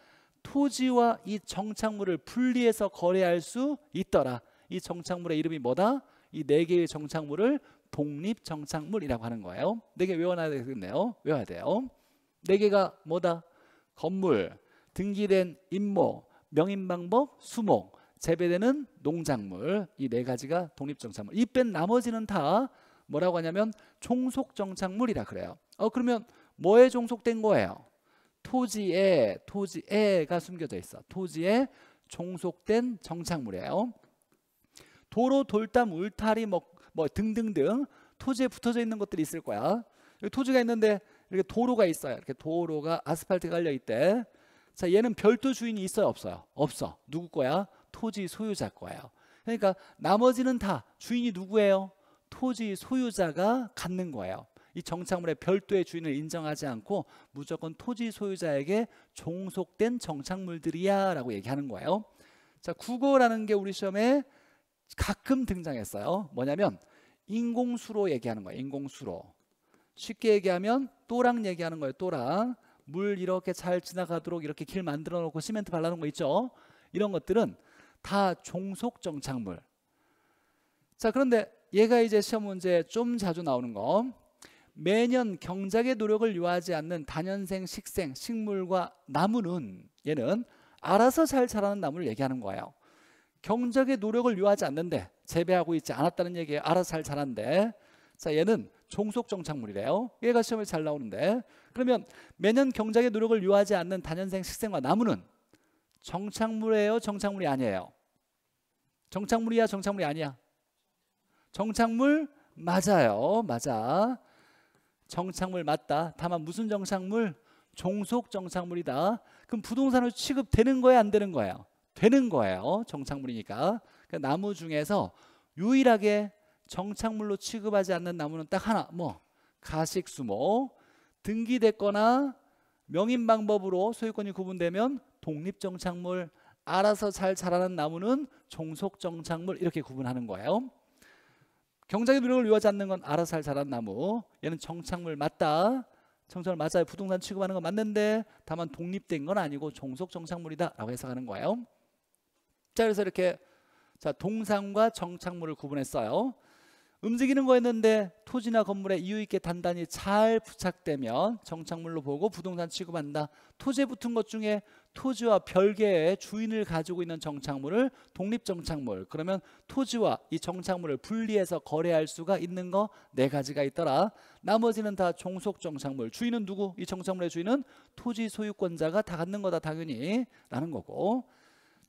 토지와 이 정착물을 분리해서 거래할 수 있더라. 이 정착물의 이름이 뭐다? 이 네 개의 정착물을 독립 정착물이라고 하는 거예요. 네 개 외워놔야 되겠네요. 외워야 돼요. 네 개가 뭐다? 건물, 등기된 임목, 명인 방법, 수목, 재배되는 농작물 이 네 가지가 독립 정착물. 이 뺀 나머지는 다 뭐라고 하냐면 종속 정착물이라 그래요. 어 그러면 뭐에 종속된 거예요? 토지에 토지에가 숨겨져 있어. 토지에 종속된 정착물이에요. 도로, 돌담, 울타리 뭐, 뭐 등등등 토지에 붙어져 있는 것들이 있을 거야. 여기 토지가 있는데 이렇게 도로가 있어요. 이렇게 도로가 아스팔트 깔려 있대. 자, 얘는 별도 주인이 있어요, 없어요? 없어. 누구 거야? 토지 소유자 거예요. 그러니까 나머지는 다 주인이 누구예요? 토지 소유자가 갖는 거예요. 이 정착물의 별도의 주인을 인정하지 않고 무조건 토지 소유자에게 종속된 정착물들이야 라고 얘기하는 거예요. 자, 국어라는 게 우리 시험에 가끔 등장했어요. 뭐냐면 인공수로 얘기하는 거예요. 인공수로. 쉽게 얘기하면 또랑 얘기하는 거예요. 또랑. 물 이렇게 잘 지나가도록 이렇게 길 만들어 놓고 시멘트 발라 놓은 거 있죠. 이런 것들은 다 종속 정착물. 자, 그런데 얘가 이제 시험 문제에 좀 자주 나오는 거. 매년 경작의 노력을 요하지 않는 단연생 식생 식물과 나무는 얘는 알아서 잘 자라는 나무를 얘기하는 거예요. 경작의 노력을 요하지 않는데 재배하고 있지 않았다는 얘기에 알아서 잘 자란데. 자, 얘는 종속 정착물이래요. 얘가 시험에 잘 나오는데. 그러면 매년 경작의 노력을 요하지 않는 단연생 식생과 나무는 정착물이에요, 정착물이 아니에요. 정착물이야, 정착물이 아니야. 정착물 맞아요. 맞아. 정착물 맞다. 다만 무슨 정착물? 종속 정착물이다. 그럼 부동산으로 취급되는 거야 안 되는 거예요? 되는 거예요. 정착물이니까. 그러니까 나무 중에서 유일하게 정착물로 취급하지 않는 나무는 딱 하나. 뭐 가식수모 등기됐거나 명인 방법으로 소유권이 구분되면 독립 정착물 알아서 잘 자라는 나무는 종속 정착물 이렇게 구분하는 거예요. 경작의 노력을 요하지 않는 건 알아서 잘 자란 나무. 얘는 정착물 맞다. 청착물 맞아요. 부동산 취급하는 건 맞는데 다만 독립된 건 아니고 종속 정착물이다라고 해석하는 거예요. 자, 그래서 이렇게 자 동상과 정착물을 구분했어요. 움직이는 거였는데 토지나 건물에 이유 있게 단단히 잘 부착되면 정착물로 보고 부동산 취급한다. 토지에 붙은 것 중에 토지와 별개의 주인을 가지고 있는 정착물을 독립정착물 그러면 토지와 이 정착물을 분리해서 거래할 수가 있는 거 네 가지가 있더라. 나머지는 다 종속정착물 주인은 누구? 이 정착물의 주인은 토지 소유권자가 다 갖는 거다 당연히 라는 거고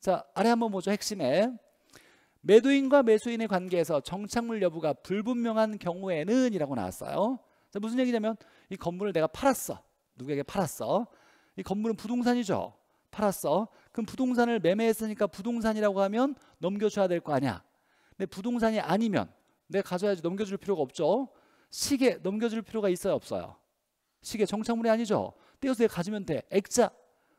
자 아래 한번 보죠 핵심에 매도인과 매수인의 관계에서 정착물 여부가 불분명한 경우에는 이라고 나왔어요. 무슨 얘기냐면 이 건물을 내가 팔았어. 누구에게 팔았어. 이 건물은 부동산이죠. 팔았어. 그럼 부동산을 매매했으니까 부동산이라고 하면 넘겨줘야 될 거 아니야. 내 부동산이 아니면 내가 가져야지 넘겨줄 필요가 없죠. 시계 넘겨줄 필요가 있어요 없어요? 시계 정착물이 아니죠. 떼어서 내가 가지면 돼. 액자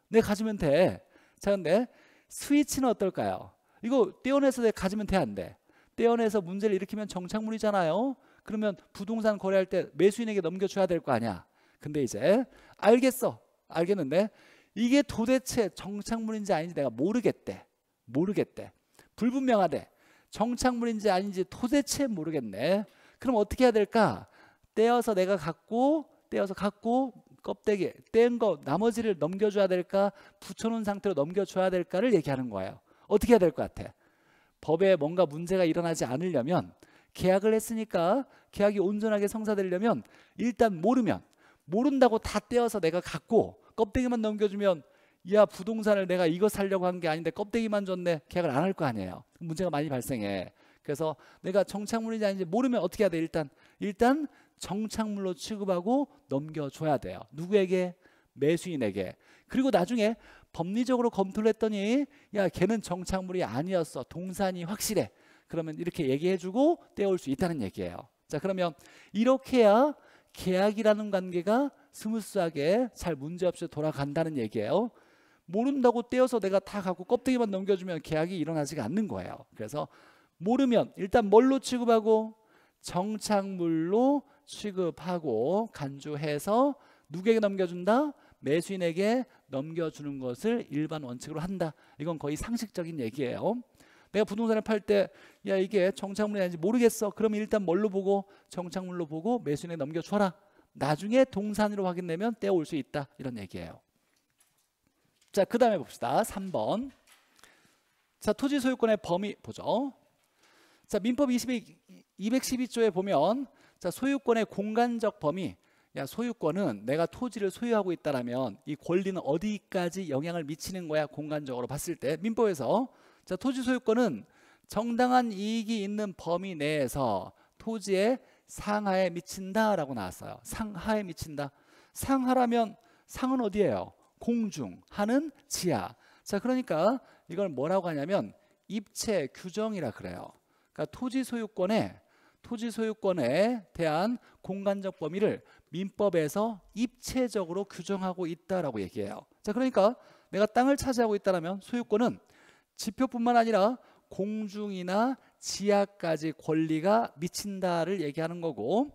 내가 가지면 돼. 자 근데 스위치는 어떨까요? 이거 떼어내서 가지면 돼 안 돼? 떼어내서 문제를 일으키면 정착물이잖아요. 그러면 부동산 거래할 때 매수인에게 넘겨줘야 될 거 아니야. 근데 이제 알겠어. 알겠는데 이게 도대체 정착물인지 아닌지 내가 모르겠대. 모르겠대. 불분명하대. 정착물인지 아닌지 도대체 모르겠네. 그럼 어떻게 해야 될까? 떼어서 내가 갖고 떼어서 갖고 껍데기 뗀 거 나머지를 넘겨줘야 될까? 붙여놓은 상태로 넘겨줘야 될까를 얘기하는 거예요. 어떻게 해야 될 것 같아? 법에 뭔가 문제가 일어나지 않으려면 계약을 했으니까 계약이 온전하게 성사되려면 일단 모르면 모른다고 다 떼어서 내가 갖고 껍데기만 넘겨주면 야 부동산을 내가 이거 살려고 한 게 아닌데 껍데기만 줬네 계약을 안 할 거 아니에요 문제가 많이 발생해 그래서 내가 정착물인지 아닌지 모르면 어떻게 해야 돼 일단 일단 정착물로 취급하고 넘겨줘야 돼요 누구에게 매수인에게 그리고 나중에 법리적으로 검토를 했더니 야 걔는 정착물이 아니었어 동산이 확실해 그러면 이렇게 얘기해주고 떼올 수 있다는 얘기예요 자 그러면 이렇게 해야 계약이라는 관계가 스무스하게 잘 문제없이 돌아간다는 얘기예요 모른다고 떼어서 내가 다 갖고 껍데기만 넘겨주면 계약이 일어나지가 않는 거예요 그래서 모르면 일단 뭘로 취급하고 정착물로 취급하고 간주해서 누구에게 넘겨준다? 매수인에게 넘겨주는 것을 일반 원칙으로 한다. 이건 거의 상식적인 얘기예요. 내가 부동산을 팔 때야 이게 정착물이 아닌지 모르겠어. 그러면 일단 뭘로 보고 정착물로 보고 매수인에게 넘겨줘라. 나중에 동산으로 확인되면 떼올 수 있다. 이런 얘기예요. 자, 그 다음에 봅시다. 3번. 자, 토지 소유권의 범위 보죠. 자, 민법 22, 212조에 보면 자, 소유권의 공간적 범위 야 소유권은 내가 토지를 소유하고 있다라면 이 권리는 어디까지 영향을 미치는 거야 공간적으로 봤을 때 민법에서 자 토지 소유권은 정당한 이익이 있는 범위 내에서 토지의 상하에 미친다라고 나왔어요. 상하에 미친다. 상하라면 상은 어디예요? 공중, 하는 지하. 자, 그러니까 이걸 뭐라고 하냐면 입체 규정이라 그래요. 그러니까 토지 소유권에 토지 소유권에 대한 공간적 범위를 민법에서 입체적으로 규정하고 있다라고 얘기해요. 자, 그러니까 내가 땅을 차지하고 있다라면 소유권은 지표뿐만 아니라 공중이나 지하까지 권리가 미친다를 얘기하는 거고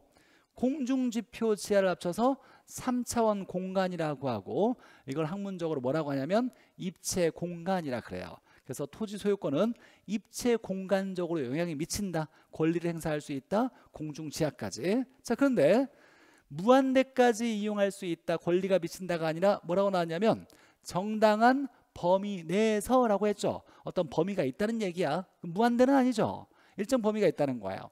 공중 지표 지하를 합쳐서 3차원 공간이라고 하고 이걸 학문적으로 뭐라고 하냐면 입체 공간이라 그래요. 그래서 토지 소유권은 입체 공간적으로 영향이 미친다. 권리를 행사할 수 있다. 공중 지하까지. 자, 그런데 무한대까지 이용할 수 있다 권리가 미친다가 아니라 뭐라고 나왔냐면 정당한 범위 내에서라고 했죠 어떤 범위가 있다는 얘기야 무한대는 아니죠 일정 범위가 있다는 거예요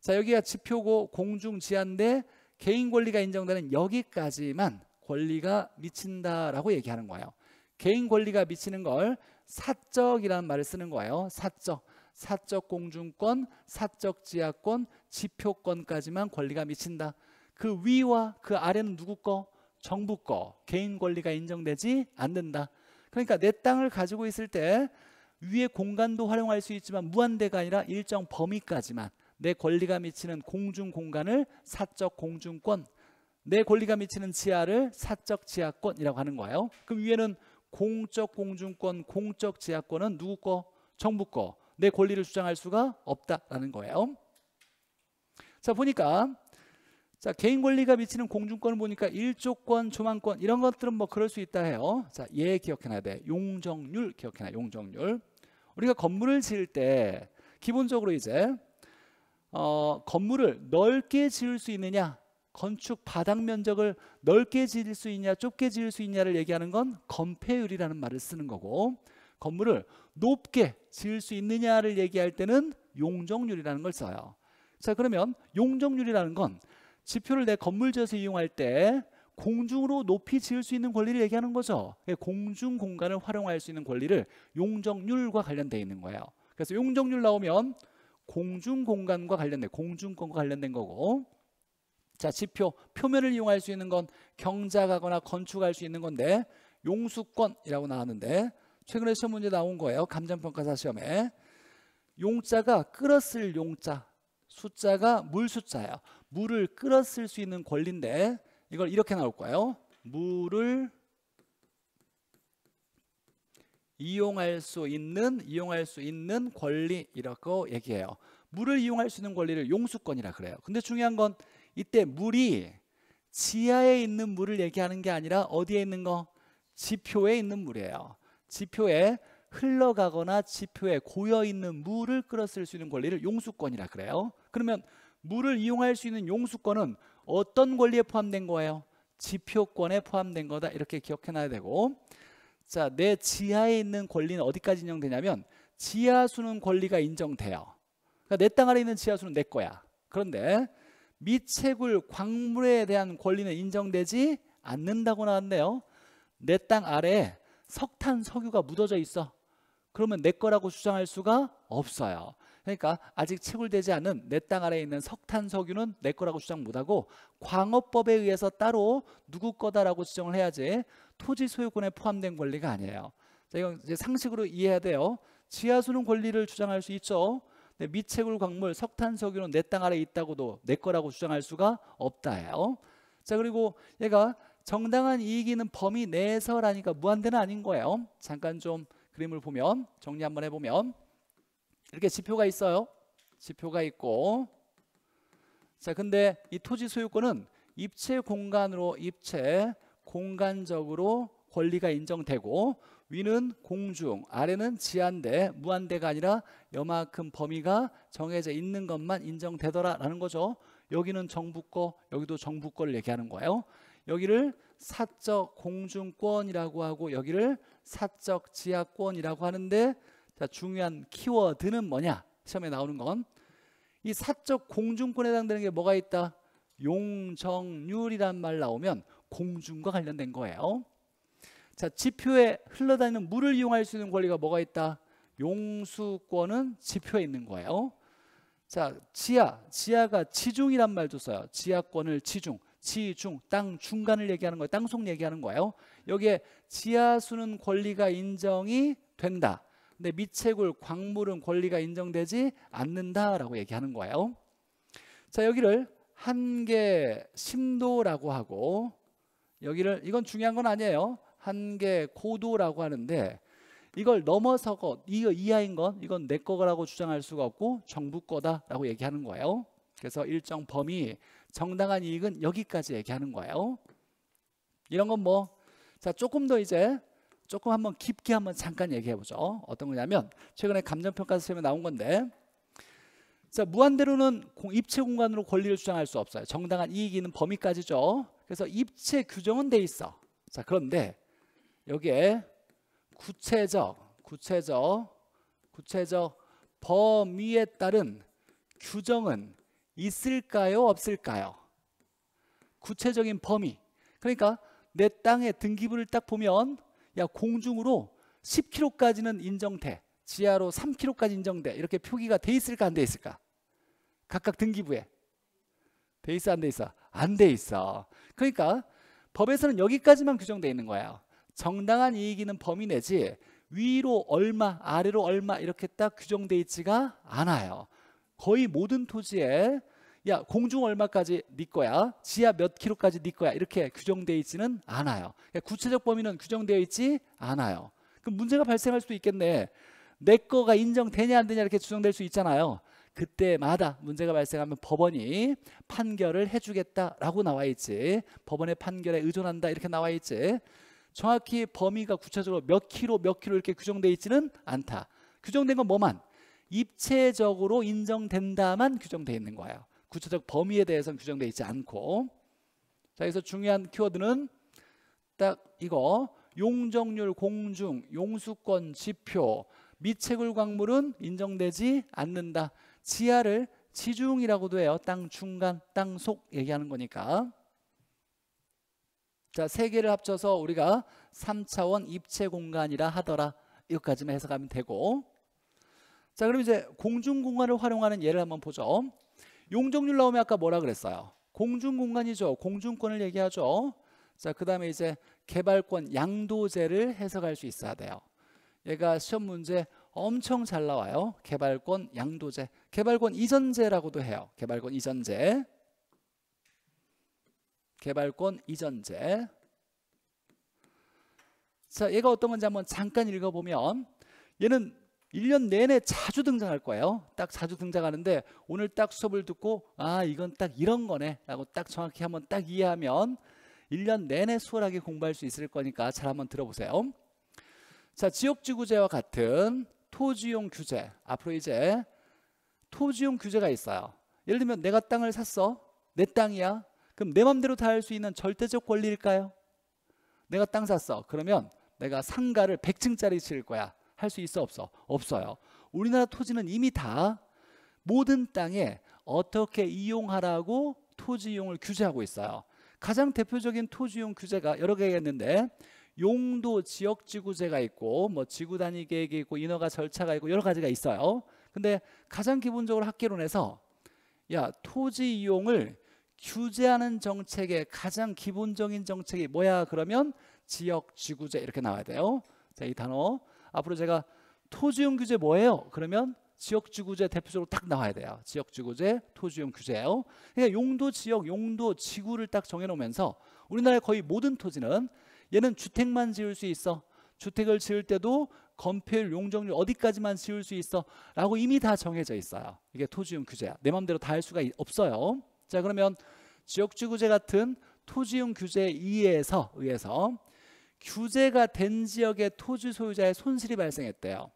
자 여기가 지표고 공중 지한대 개인 권리가 인정되는 여기까지만 권리가 미친다라고 얘기하는 거예요 개인 권리가 미치는 걸 사적이라는 말을 쓰는 거예요 사적 사적 공중권, 사적 지하권, 지표권까지만 권리가 미친다. 그 위와 그 아래는 누구 거? 정부 거. 개인 권리가 인정되지 않는다. 그러니까 내 땅을 가지고 있을 때위에 공간도 활용할 수 있지만 무한대가 아니라 일정 범위까지만 내 권리가 미치는 공중 공간을 사적 공중권 내 권리가 미치는 지하를 사적 지하권이라고 하는 거예요. 그럼 위에는 공적 공중권, 공적 지하권은 누구 거? 정부 거. 내 권리를 주장할 수가 없다라는 거예요. 자, 보니까 자, 개인 권리가 미치는 공중권을 보니까 일조권, 조망권 이런 것들은 뭐 그럴 수 있다 해요. 자, 얘 예 기억해놔야 돼. 용적률 기억해놔. 용적률. 우리가 건물을 지을 때 기본적으로 이제 어, 건물을 넓게 지을 수 있느냐, 건축 바닥 면적을 넓게 지을 수 있냐, 좁게 지을 수 있냐를 얘기하는 건 건폐율이라는 말을 쓰는 거고 건물을 높게 지을 수 있느냐를 얘기할 때는 용적률이라는 걸 써요. 자 그러면 용적률이라는 건 지표를 내 건물지에서 이용할 때 공중으로 높이 지을 수 있는 권리를 얘기하는 거죠. 그러니까 공중 공간을 활용할 수 있는 권리를 용적률과 관련돼 있는 거예요. 그래서 용적률 나오면 공중 공간과 관련된 공중권과 관련된 거고 자 지표 표면을 이용할 수 있는 건 경작하거나 건축할 수 있는 건데 용수권이라고 나왔는데 최근에 시험 문제 나온 거예요. 감정평가사 시험에 용자가 끌었을 용자 숫자가 물숫자예요 물을 끌었을수 있는 권리인데 이걸 이렇게 나올 까요 물을 이용할 수 있는 이용할 수 있는 권리라고 얘기해요. 물을 이용할 수 있는 권리를 용수권이라 그래요. 근데 중요한 건 이때 물이 지하에 있는 물을 얘기하는 게 아니라 어디에 있는 거? 지표에 있는 물이에요. 지표에 흘러가거나 지표에 고여 있는 물을 끌어쓸 수 있는 권리를 용수권이라 그래요. 그러면 물을 이용할 수 있는 용수권은 어떤 권리에 포함된 거예요? 지표권에 포함된 거다 이렇게 기억해놔야 되고 자내 지하에 있는 권리는 어디까지 인정되냐면 지하수는 권리가 인정돼요 그러니까 내땅 아래 있는 지하수는 내 거야 그런데 미채굴 광물에 대한 권리는 인정되지 않는다고 나왔네요 내 땅 아래에 석탄 석유가 묻어져 있어 그러면 내 거라고 주장할 수가 없어요 그러니까 아직 채굴되지 않은 내 땅 아래에 있는 석탄 석유는 내 거라고 주장 못하고 광업법에 의해서 따로 누구 거다라고 지정을 해야지 토지 소유권에 포함된 권리가 아니에요. 자, 이건 이제 상식으로 이해해야 돼요. 지하수는 권리를 주장할 수 있죠. 근데 미채굴 광물, 석탄 석유는 내 땅 아래에 있다고도 내 거라고 주장할 수가 없다예요. 자, 그리고 얘가 정당한 이익이 있는 범위 내에서라니까 무한대는 아닌 거예요. 잠깐 좀 그림을 보면 정리 한번 해보면 이렇게 지표가 있어요. 지표가 있고 자 근데 이 토지 소유권은 입체 공간으로 입체 공간적으로 권리가 인정되고 위는 공중 아래는 지한대 무한대가 아니라 여만큼 범위가 정해져 있는 것만 인정되더라라는 거죠. 여기는 정부 거 여기도 정부 거를 얘기하는 거예요. 여기를 사적 공중권이라고 하고 여기를 사적 지하권이라고 하는데 자, 중요한 키워드는 뭐냐? 시험에 나오는 건 이 사적 공중권에 해당되는 게 뭐가 있다? 용정률이란 말 나오면 공중과 관련된 거예요. 자, 지표에 흘러다니는 물을 이용할 수 있는 권리가 뭐가 있다? 용수권은 지표에 있는 거예요. 자, 지하, 지하가 지중이란 말도 써요. 지하권을 지중, 지중, 땅 중간을 얘기하는 거예요. 땅속 얘기하는 거예요. 여기에 지하수는 권리가 인정이 된다. 근데 미채굴, 광물은 권리가 인정되지 않는다라고 얘기하는 거예요. 자, 여기를 한계 심도라고 하고 여기를 이건 중요한 건 아니에요. 한계 고도라고 하는데 이걸 넘어서고 이거 이하인 건 이건 내 거라고 주장할 수가 없고 정부 거다라고 얘기하는 거예요. 그래서 일정 범위 정당한 이익은 여기까지 얘기하는 거예요. 이런 건 뭐 자 조금 더 이제 조금 한번 깊게 한번 잠깐 얘기해 보죠. 어떤 거냐면 최근에 감정평가 시험에 나온 건데 자 무한대로는 입체 공간으로 권리를 주장할 수 없어요. 정당한 이익이 있는 범위까지죠. 그래서 입체 규정은 돼 있어. 자 그런데 여기에 구체적 구체적 구체적 범위에 따른 규정은 있을까요 없을까요 구체적인 범위 그러니까 내 땅의 등기부를 딱 보면 야 공중으로 10km까지는 인정돼 지하로 3km까지 인정돼 이렇게 표기가 돼 있을까 안 돼 있을까 각각 등기부에 돼 있어 안 돼 있어 안 돼 있어 그러니까 법에서는 여기까지만 규정돼 있는 거예요 정당한 이익이는 범위 내지 위로 얼마 아래로 얼마 이렇게 딱 규정돼 있지가 않아요 거의 모든 토지에 야 공중 얼마까지 네 거야 지하 몇 킬로까지 네 거야 이렇게 규정되어 있지는 않아요 그러니까 구체적 범위는 규정되어 있지 않아요 그럼 문제가 발생할 수도 있겠네 내 거가 인정되냐 안 되냐 이렇게 추정될 수 있잖아요 그때마다 문제가 발생하면 법원이 판결을 해주겠다라고 나와 있지 법원의 판결에 의존한다 이렇게 나와 있지 정확히 범위가 구체적으로 몇 킬로 몇 킬로 이렇게 규정되어 있지는 않다 규정된 건 뭐만 입체적으로 인정된다만 규정되어 있는 거예요 구체적 범위에 대해서는 규정되어 있지 않고 자 여기서 중요한 키워드는 딱 이거 용적률 공중 용수권 지표 미채굴 광물은 인정되지 않는다 지하를 지중이라고도 해요 땅 중간 땅속 얘기하는 거니까 자 세 개를 합쳐서 우리가 3차원 입체 공간이라 하더라 이것까지만 해석하면 되고 자 그럼 이제 공중 공간을 활용하는 예를 한번 보죠 용적률 나오면 아까 뭐라 그랬어요? 공중공간이죠. 공중권을 얘기하죠. 자, 그 다음에 이제 개발권 양도제를 해석할 수 있어야 돼요. 얘가 시험 문제 엄청 잘 나와요. 개발권 양도제. 개발권 이전제라고도 해요. 개발권 이전제. 개발권 이전제. 자, 얘가 어떤 건지 한번 잠깐 읽어보면 얘는 1년 내내 자주 등장할 거예요. 딱 자주 등장하는데 오늘 딱 수업을 듣고 아 이건 딱 이런 거네 라고 딱 정확히 한번 딱 이해하면 1년 내내 수월하게 공부할 수 있을 거니까 잘 한번 들어보세요. 자 지역지구제와 같은 토지용 규제 앞으로 이제 토지용 규제가 있어요. 예를 들면 내가 땅을 샀어. 내 땅이야. 그럼 내 맘대로 다 할 수 있는 절대적 권리일까요? 내가 땅 샀어. 그러면 내가 상가를 100층짜리 지을 거야. 할수 있어 없어? 없어요. 우리나라 토지는 이미 다 모든 땅에 어떻게 이용하라고 토지 이용을 규제하고 있어요. 가장 대표적인 토지 이용 규제가 여러 개가 있는데 용도 지역 지구제가 있고 뭐 지구 단위 계획이 있고 인허가 절차가 있고 여러 가지가 있어요. 근데 가장 기본적으로 학계론에서 야 토지 이용을 규제하는 정책의 가장 기본적인 정책이 뭐야 그러면 지역 지구제 이렇게 나와야 돼요. 자, 이 단어 앞으로 제가 토지용 규제 뭐예요? 그러면 지역지구제 대표적으로 딱 나와야 돼요. 지역지구제, 토지용 규제예요. 그러니까 용도, 지역, 용도, 지구를 딱 정해놓으면서 우리나라의 거의 모든 토지는 얘는 주택만 지을 수 있어. 주택을 지을 때도 건폐율, 용적률 어디까지만 지을 수 있어 라고 이미 다 정해져 있어요. 이게 토지용 규제야. 내 맘대로 다 할 수가 없어요. 자 그러면 지역지구제 같은 토지용 규제 2에서 의해서 규제가 된 지역의 토지 소유자의 손실이 발생했대요.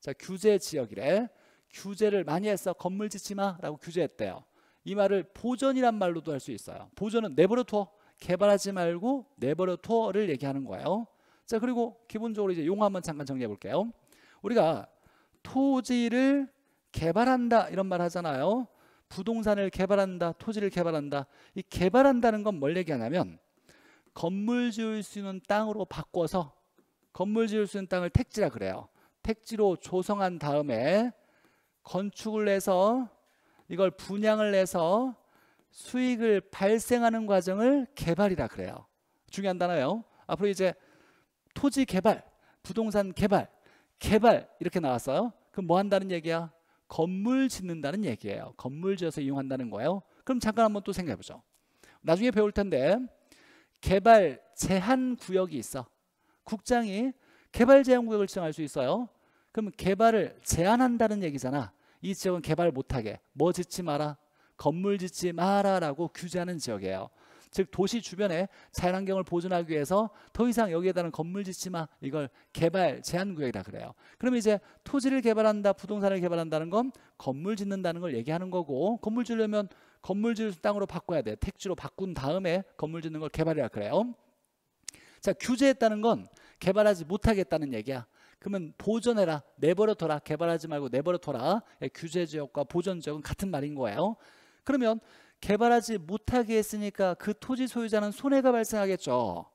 자, 규제 지역이래. 규제를 많이 했어. 건물 짓지 마라고 규제했대요. 이 말을 보전이란 말로도 할 수 있어요. 보전은 내버려 둬. 개발하지 말고 내버려 둬를 얘기하는 거예요. 자, 그리고 기본적으로 이제 용어 한번 잠깐 정리해 볼게요. 우리가 토지를 개발한다 이런 말 하잖아요. 부동산을 개발한다, 토지를 개발한다. 이 개발한다는 건 뭘 얘기하냐면 건물 지을 수 있는 땅으로 바꿔서 건물 지을 수 있는 땅을 택지라 그래요. 택지로 조성한 다음에 건축을 해서 이걸 분양을 해서 수익을 발생하는 과정을 개발이라 그래요. 중요한 단어예요. 앞으로 이제 토지 개발, 부동산 개발, 개발 이렇게 나왔어요. 그럼 뭐 한다는 얘기야? 건물 짓는다는 얘기예요. 건물 지어서 이용한다는 거예요. 그럼 잠깐 한번 또 생각해 보죠. 나중에 배울 텐데 개발 제한 구역이 있어. 국장이 개발 제한 구역을 지정할 수 있어요. 그럼 개발을 제한한다는 얘기잖아. 이 지역은 개발 못하게. 뭐 짓지 마라. 건물 짓지 마라라고 규제하는 지역이에요. 즉 도시 주변에 자연환경을 보존하기 위해서 더 이상 여기에 따른 건물 짓지마 이걸 개발 제한 구역이다 그래요. 그럼 이제 토지를 개발한다, 부동산을 개발한다는 건 건물 짓는다는 걸 얘기하는 거고 건물 짓려면 건물 짓을 땅으로 바꿔야 돼. 택지로 바꾼 다음에 건물 짓는 걸 개발이라 그래요. 자 규제했다는 건 개발하지 못하겠다는 얘기야. 그러면 보존해라, 내버려둬라, 개발하지 말고 내버려둬라. 규제 지역과 보존 지역은 같은 말인 거예요. 그러면 개발하지 못하게 했으니까 그 토지 소유자는 손해가 발생하겠죠.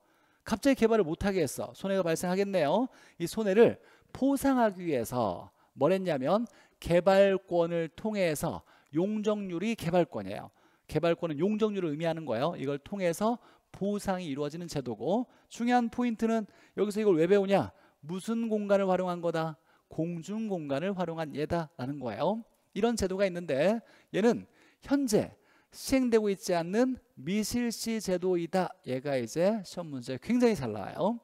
갑자기 개발을 못하게 했어. 손해가 발생하겠네요. 이 손해를 포상하기 위해서 뭘 했냐면 개발권을 통해서 용적률이 개발권이에요. 개발권은 용적률을 의미하는 거예요. 이걸 통해서 보상이 이루어지는 제도고 중요한 포인트는 여기서 이걸 왜 배우냐? 무슨 공간을 활용한 거다? 공중 공간을 활용한 예다라는 거예요. 이런 제도가 있는데 얘는 현재 시행되고 있지 않는 미실시 제도이다. 얘가 이제 시험 문제 굉장히 잘 나와요.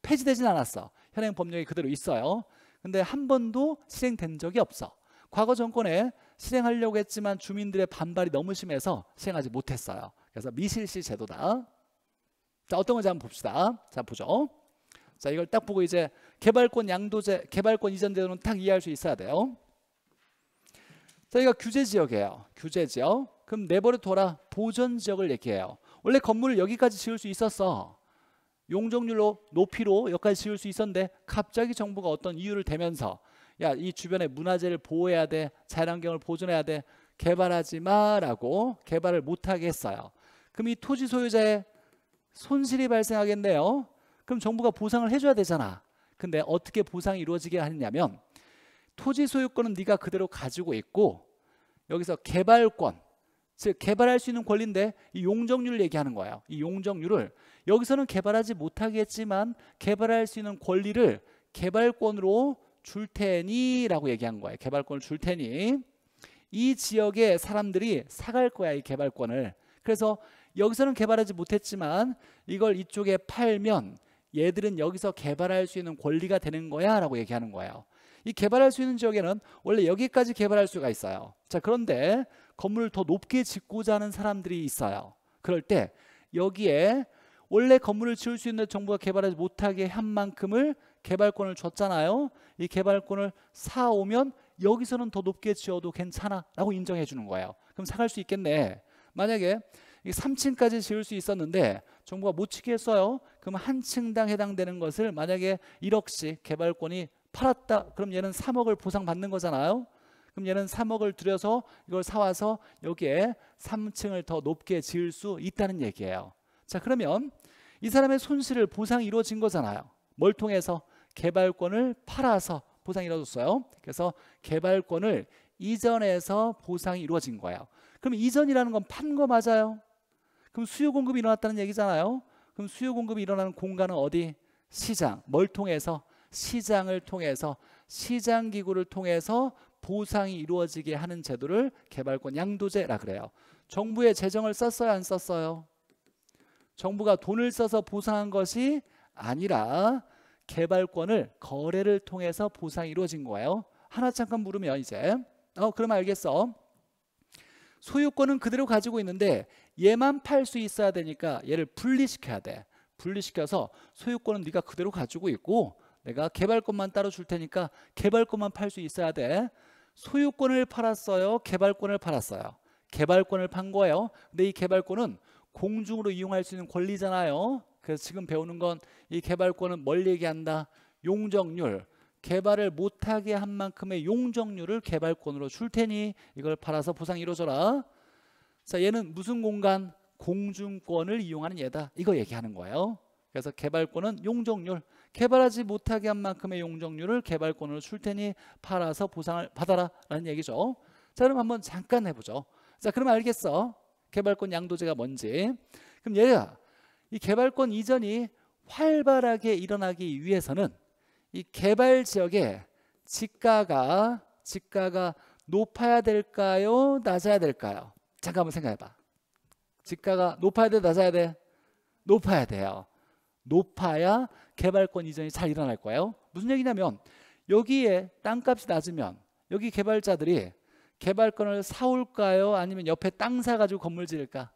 폐지되진 않았어. 현행 법령이 그대로 있어요. 근데 한 번도 실행된 적이 없어. 과거 정권에 실행하려고 했지만 주민들의 반발이 너무 심해서 실행하지 못했어요. 그래서 미실시 제도다. 자, 어떤 건지 한번 봅시다. 자, 보죠. 자, 이걸 딱 보고 이제 개발권 양도제, 개발권 이전 제도는 딱 이해할 수 있어야 돼요. 자, 이거 규제 지역이에요. 규제 지역. 그럼 내버려 둬라. 보전 지역을 얘기해요. 원래 건물을 여기까지 지을 수 있었어. 용적률로 높이로 여기까지 지을 수 있었는데 갑자기 정부가 어떤 이유를 대면서 야 이 주변의 문화재를 보호해야 돼. 자연환경을 보존해야 돼. 개발하지 마라고 개발을 못하게 했어요. 그럼 이 토지 소유자의 손실이 발생하겠네요. 그럼 정부가 보상을 해줘야 되잖아. 근데 어떻게 보상이 이루어지게 하느냐면 토지 소유권은 네가 그대로 가지고 있고 여기서 개발권 즉 개발할 수 있는 권리인데 이 용적률을 얘기하는 거예요. 이 용적률을 여기서는 개발하지 못하겠지만 개발할 수 있는 권리를 개발권으로 줄 테니라고 얘기한 거예요. 개발권을 줄 테니 이 지역의 사람들이 사갈 거야 이 개발권을. 그래서 여기서는 개발하지 못했지만 이걸 이쪽에 팔면 얘들은 여기서 개발할 수 있는 권리가 되는 거야 라고 얘기하는 거예요. 이 개발할 수 있는 지역에는 원래 여기까지 개발할 수가 있어요. 자, 그런데 건물을 더 높게 짓고자 하는 사람들이 있어요. 그럴 때 여기에 원래 건물을 지을 수 있는 정부가 개발하지 못하게 한 만큼을 개발권을 줬잖아요. 이 개발권을 사오면 여기서는 더 높게 지어도 괜찮아 라고 인정해 주는 거예요. 그럼 사갈 수 있겠네. 만약에 3층까지 지을 수 있었는데 정부가 못지게 했어요. 그럼 한 층당 해당되는 것을 만약에 1억씩 개발권이 팔았다. 그럼 얘는 3억을 보상받는 거잖아요. 그럼 얘는 3억을 들여서 이걸 사와서 여기에 3층을 더 높게 지을 수 있다는 얘기예요. 자 그러면 이 사람의 손실을 보상이 이루어진 거잖아요. 뭘 통해서 개발권을 팔아서 보상이 이루어졌어요. 그래서 개발권을 이전해서 보상이 이루어진 거예요. 그럼 이전이라는 건 판 거 맞아요. 그럼 수요 공급이 일어났다는 얘기잖아요. 그럼 수요 공급이 일어나는 공간은 어디? 시장, 뭘 통해서 시장을 통해서 시장 기구를 통해서 보상이 이루어지게 하는 제도를 개발권 양도제라 그래요. 정부의 재정을 썼어요, 안 썼어요? 정부가 돈을 써서 보상한 것이 아니라 개발권을 거래를 통해서 보상이 이루어진 거예요. 하나 잠깐 물으면 이제 어 그럼 알겠어. 소유권은 그대로 가지고 있는데 얘만 팔 수 있어야 되니까 얘를 분리시켜야 돼. 분리시켜서 소유권은 네가 그대로 가지고 있고 내가 개발권만 따로 줄 테니까 개발권만 팔 수 있어야 돼. 소유권을 팔았어요. 개발권을 팔았어요. 개발권을 판 거예요. 근데 이 개발권은 공중으로 이용할 수 있는 권리잖아요. 그래서 지금 배우는 건 이 개발권은 뭘 얘기한다? 용적률. 개발을 못하게 한 만큼의 용적률을 개발권으로 줄 테니 이걸 팔아서 보상 이루어줘라. 자, 얘는 무슨 공간? 공중권을 이용하는 얘다. 이거 얘기하는 거예요. 그래서 개발권은 용적률. 개발하지 못하게 한 만큼의 용적률을 개발권으로 줄 테니 팔아서 보상을 받아라 라는 얘기죠. 자 그럼 한번 잠깐 해보죠. 자 그럼 알겠어. 개발권 양도제가 뭔지. 그럼 얘가이 개발권 이전이 활발하게 일어나기 위해서는 이 개발 지역에 지가가 지가가 높아야 될까요? 낮아야 될까요? 잠깐 한번 생각해봐. 지가가 높아야 돼? 낮아야 돼? 높아야 돼요. 높아야 개발권 이전이 잘 일어날 거예요. 무슨 얘기냐면 여기에 땅값이 낮으면 여기 개발자들이 개발권을 사올까요? 아니면 옆에 땅 사가지고 건물 지을까?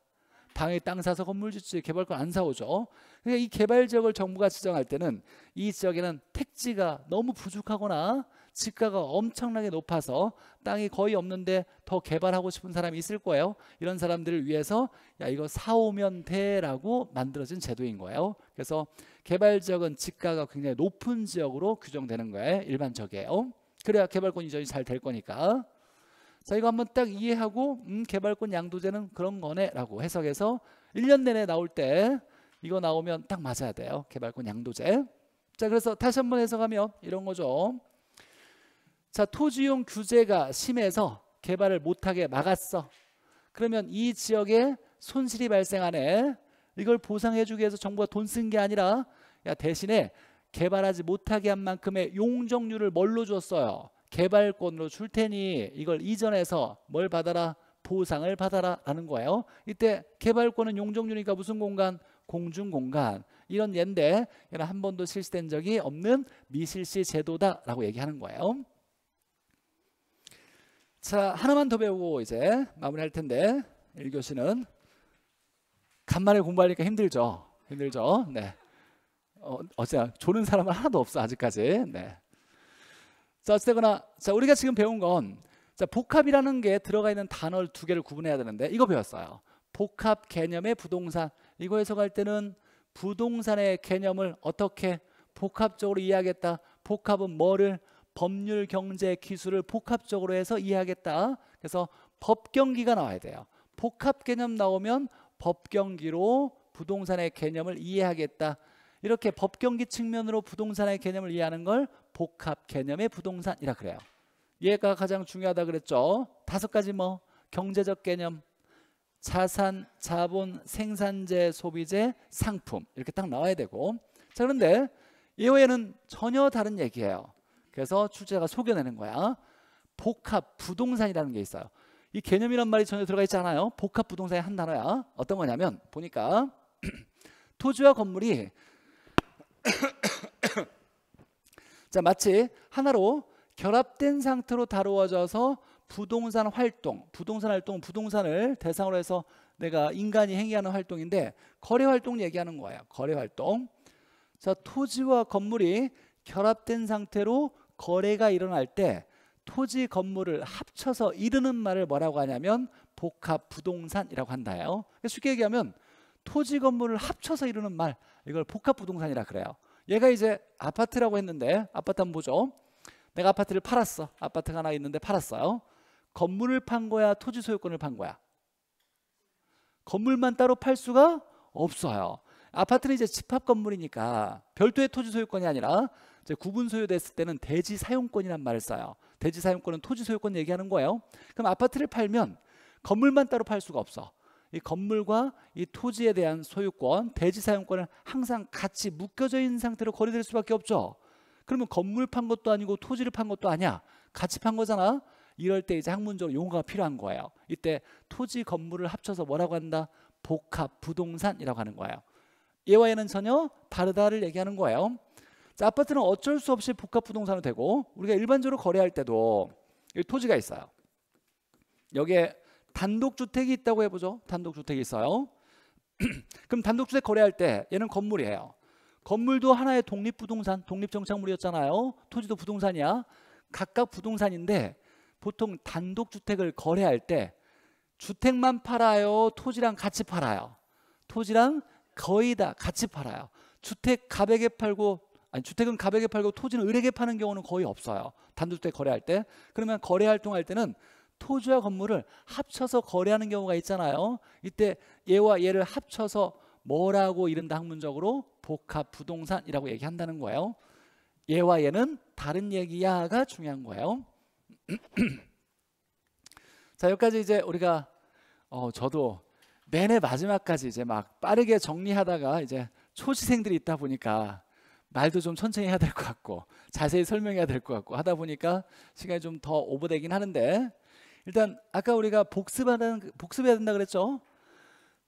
방에 땅 사서 건물 짓지 개발권 안 사오죠. 그러니까 이 개발 지역을 정부가 지정할 때는 이 지역에는 택지가 너무 부족하거나 집가가 엄청나게 높아서 땅이 거의 없는데 더 개발하고 싶은 사람이 있을 거예요. 이런 사람들을 위해서 야 이거 사오면 돼라고 만들어진 제도인 거예요. 그래서 개발 지역은 집가가 굉장히 높은 지역으로 규정되는 거예요. 일반적이에요. 그래야 개발권 이전이 잘 될 거니까. 자 이거 한번 딱 이해하고 음, 개발권 양도제는 그런 거네라고 해석해서 1년 내내 나올 때 이거 나오면 딱 맞아야 돼요. 개발권 양도제. 자 그래서 다시 한번 해석하면 이런 거죠. 자 토지용 규제가 심해서 개발을 못하게 막았어. 그러면 이 지역에 손실이 발생하네. 이걸 보상해주기 위해서 정부가 돈 쓴 게 아니라 야 대신에 개발하지 못하게 한 만큼의 용적률을 뭘로 줬어요? 개발권으로 줄 테니 이걸 이전해서 뭘 받아라? 보상을 받아라 라는 거예요. 이때 개발권은 용적률이니까 무슨 공간? 공중공간 이런 예인데 이런 한 번도 실시된 적이 없는 미실시 제도다라고 얘기하는 거예요. 자 하나만 더 배우고 이제 마무리할 텐데 1교시는 간만에 공부하니까 힘들죠 힘들죠 네 어, 어 조는 사람은 하나도 없어 아직까지 네. 자 어쨌거나 자 우리가 지금 배운 건 자, 복합이라는 게 들어가 있는 단어 두 개를 구분해야 되는데 이거 배웠어요 복합 개념의 부동산 이거 해석할 때는 부동산의 개념을 어떻게 복합적으로 이해하겠다 복합은 뭐를 법률, 경제, 기술을 복합적으로 해서 이해하겠다. 그래서 법경기가 나와야 돼요. 복합 개념 나오면 법경기로 부동산의 개념을 이해하겠다. 이렇게 법경기 측면으로 부동산의 개념을 이해하는 걸 복합 개념의 부동산이라 그래요. 얘가 가장 중요하다 그랬죠. 다섯 가지 뭐 경제적 개념, 자산, 자본, 생산재, 소비재, 상품 이렇게 딱 나와야 되고 자 그런데 이외에는 전혀 다른 얘기예요. 그래서 출제자가 속여내는 거야. 복합 부동산이라는 게 있어요. 이 개념이란 말이 전혀 들어가 있지 않아요. 복합 부동산의 한 단어야. 어떤 거냐면 보니까 (clears throat) 토지와 건물이 (clears throat) 자 마치 하나로 결합된 상태로 다루어져서 부동산 활동, 부동산 활동, 부동산을 대상으로 해서 내가 인간이 행위하는 활동인데 거래 활동 얘기하는 거예요. 거래 활동. 자, 토지와 건물이 결합된 상태로 거래가 일어날 때 토지 건물을 합쳐서 이르는 말을 뭐라고 하냐면 복합 부동산이라고 한다요. 쉽게 얘기하면 토지 건물을 합쳐서 이루는 말 이걸 복합 부동산이라 그래요. 얘가 이제 아파트라고 했는데 아파트 한번 보죠. 내가 아파트를 팔았어. 아파트가 하나 있는데 팔았어요. 건물을 판 거야, 토지 소유권을 판 거야. 건물만 따로 팔 수가 없어요. 아파트는 이제 집합 건물이니까 별도의 토지 소유권이 아니라 구분 소유됐을 때는 대지 사용권이란 말을 써요. 대지 사용권은 토지 소유권 얘기하는 거예요. 그럼 아파트를 팔면 건물만 따로 팔 수가 없어. 이 건물과 이 토지에 대한 소유권, 대지 사용권을 항상 같이 묶여져 있는 상태로 거래될 수밖에 없죠. 그러면 건물 판 것도 아니고 토지를 판 것도 아니야. 같이 판 거잖아. 이럴 때 이제 학문적으로 용어가 필요한 거예요. 이때 토지 건물을 합쳐서 뭐라고 한다? 복합 부동산이라고 하는 거예요. 얘와 얘는 전혀 다르다를 얘기하는 거예요. 자, 아파트는 어쩔 수 없이 복합 부동산으로 되고 우리가 일반적으로 거래할 때도 토지가 있어요. 여기에 단독주택이 있다고 해보죠. 단독주택이 있어요. (clears throat) 그럼 단독주택 거래할 때 얘는 건물이에요. 건물도 하나의 독립부동산, 독립정착물이었잖아요. 토지도 부동산이야. 각각 부동산인데 보통 단독주택을 거래할 때 주택만 팔아요? 토지랑 같이 팔아요? 토지랑 거의 다 같이 팔아요. 주택 가백에 팔고 아니 주택은 가에게 팔고 토지는 을에게 파는 경우는 거의 없어요. 단독주택 거래할 때. 그러면 거래 활동할 때는 토지와 건물을 합쳐서 거래하는 경우가 있잖아요. 이때 얘와 얘를 합쳐서 뭐라고 이른다 학문적으로 복합 부동산이라고 얘기한다는 거예요. 얘와 얘는 다른 얘기야가 중요한 거예요. (clears throat) 자 여기까지 이제 우리가 어, 저도 내내 마지막까지 이제 막 빠르게 정리하다가 이제 초시생들이 있다 보니까 말도 좀 천천히 해야 될 것 같고 자세히 설명해야 될 것 같고 하다 보니까 시간이 좀 더 오버되긴 하는데 일단 아까 우리가 복습하는 복습해야 된다 그랬죠?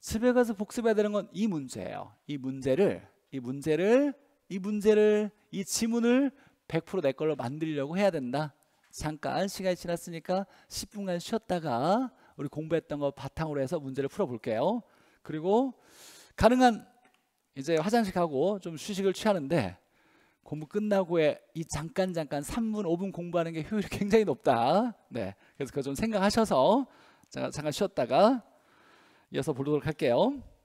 집에 가서 복습해야 되는 건 이 문제예요. 이 문제를 이 문제를 이 문제를 이 지문을 100%내 걸로 만들려고 해야 된다. 잠깐 시간이 지났으니까 10분간 쉬었다가 우리 공부했던 거 바탕으로 해서 문제를 풀어 볼게요. 그리고 가능한 이제 화장실 가고 좀 휴식을 취하는데 공부 끝나고에 이 잠깐 잠깐 3분 5분 공부하는 게 효율이 (laughs) 굉장히 높다. 네, 그래서 그거 좀 생각하셔서 잠깐 쉬었다가 이어서 보도록 할게요.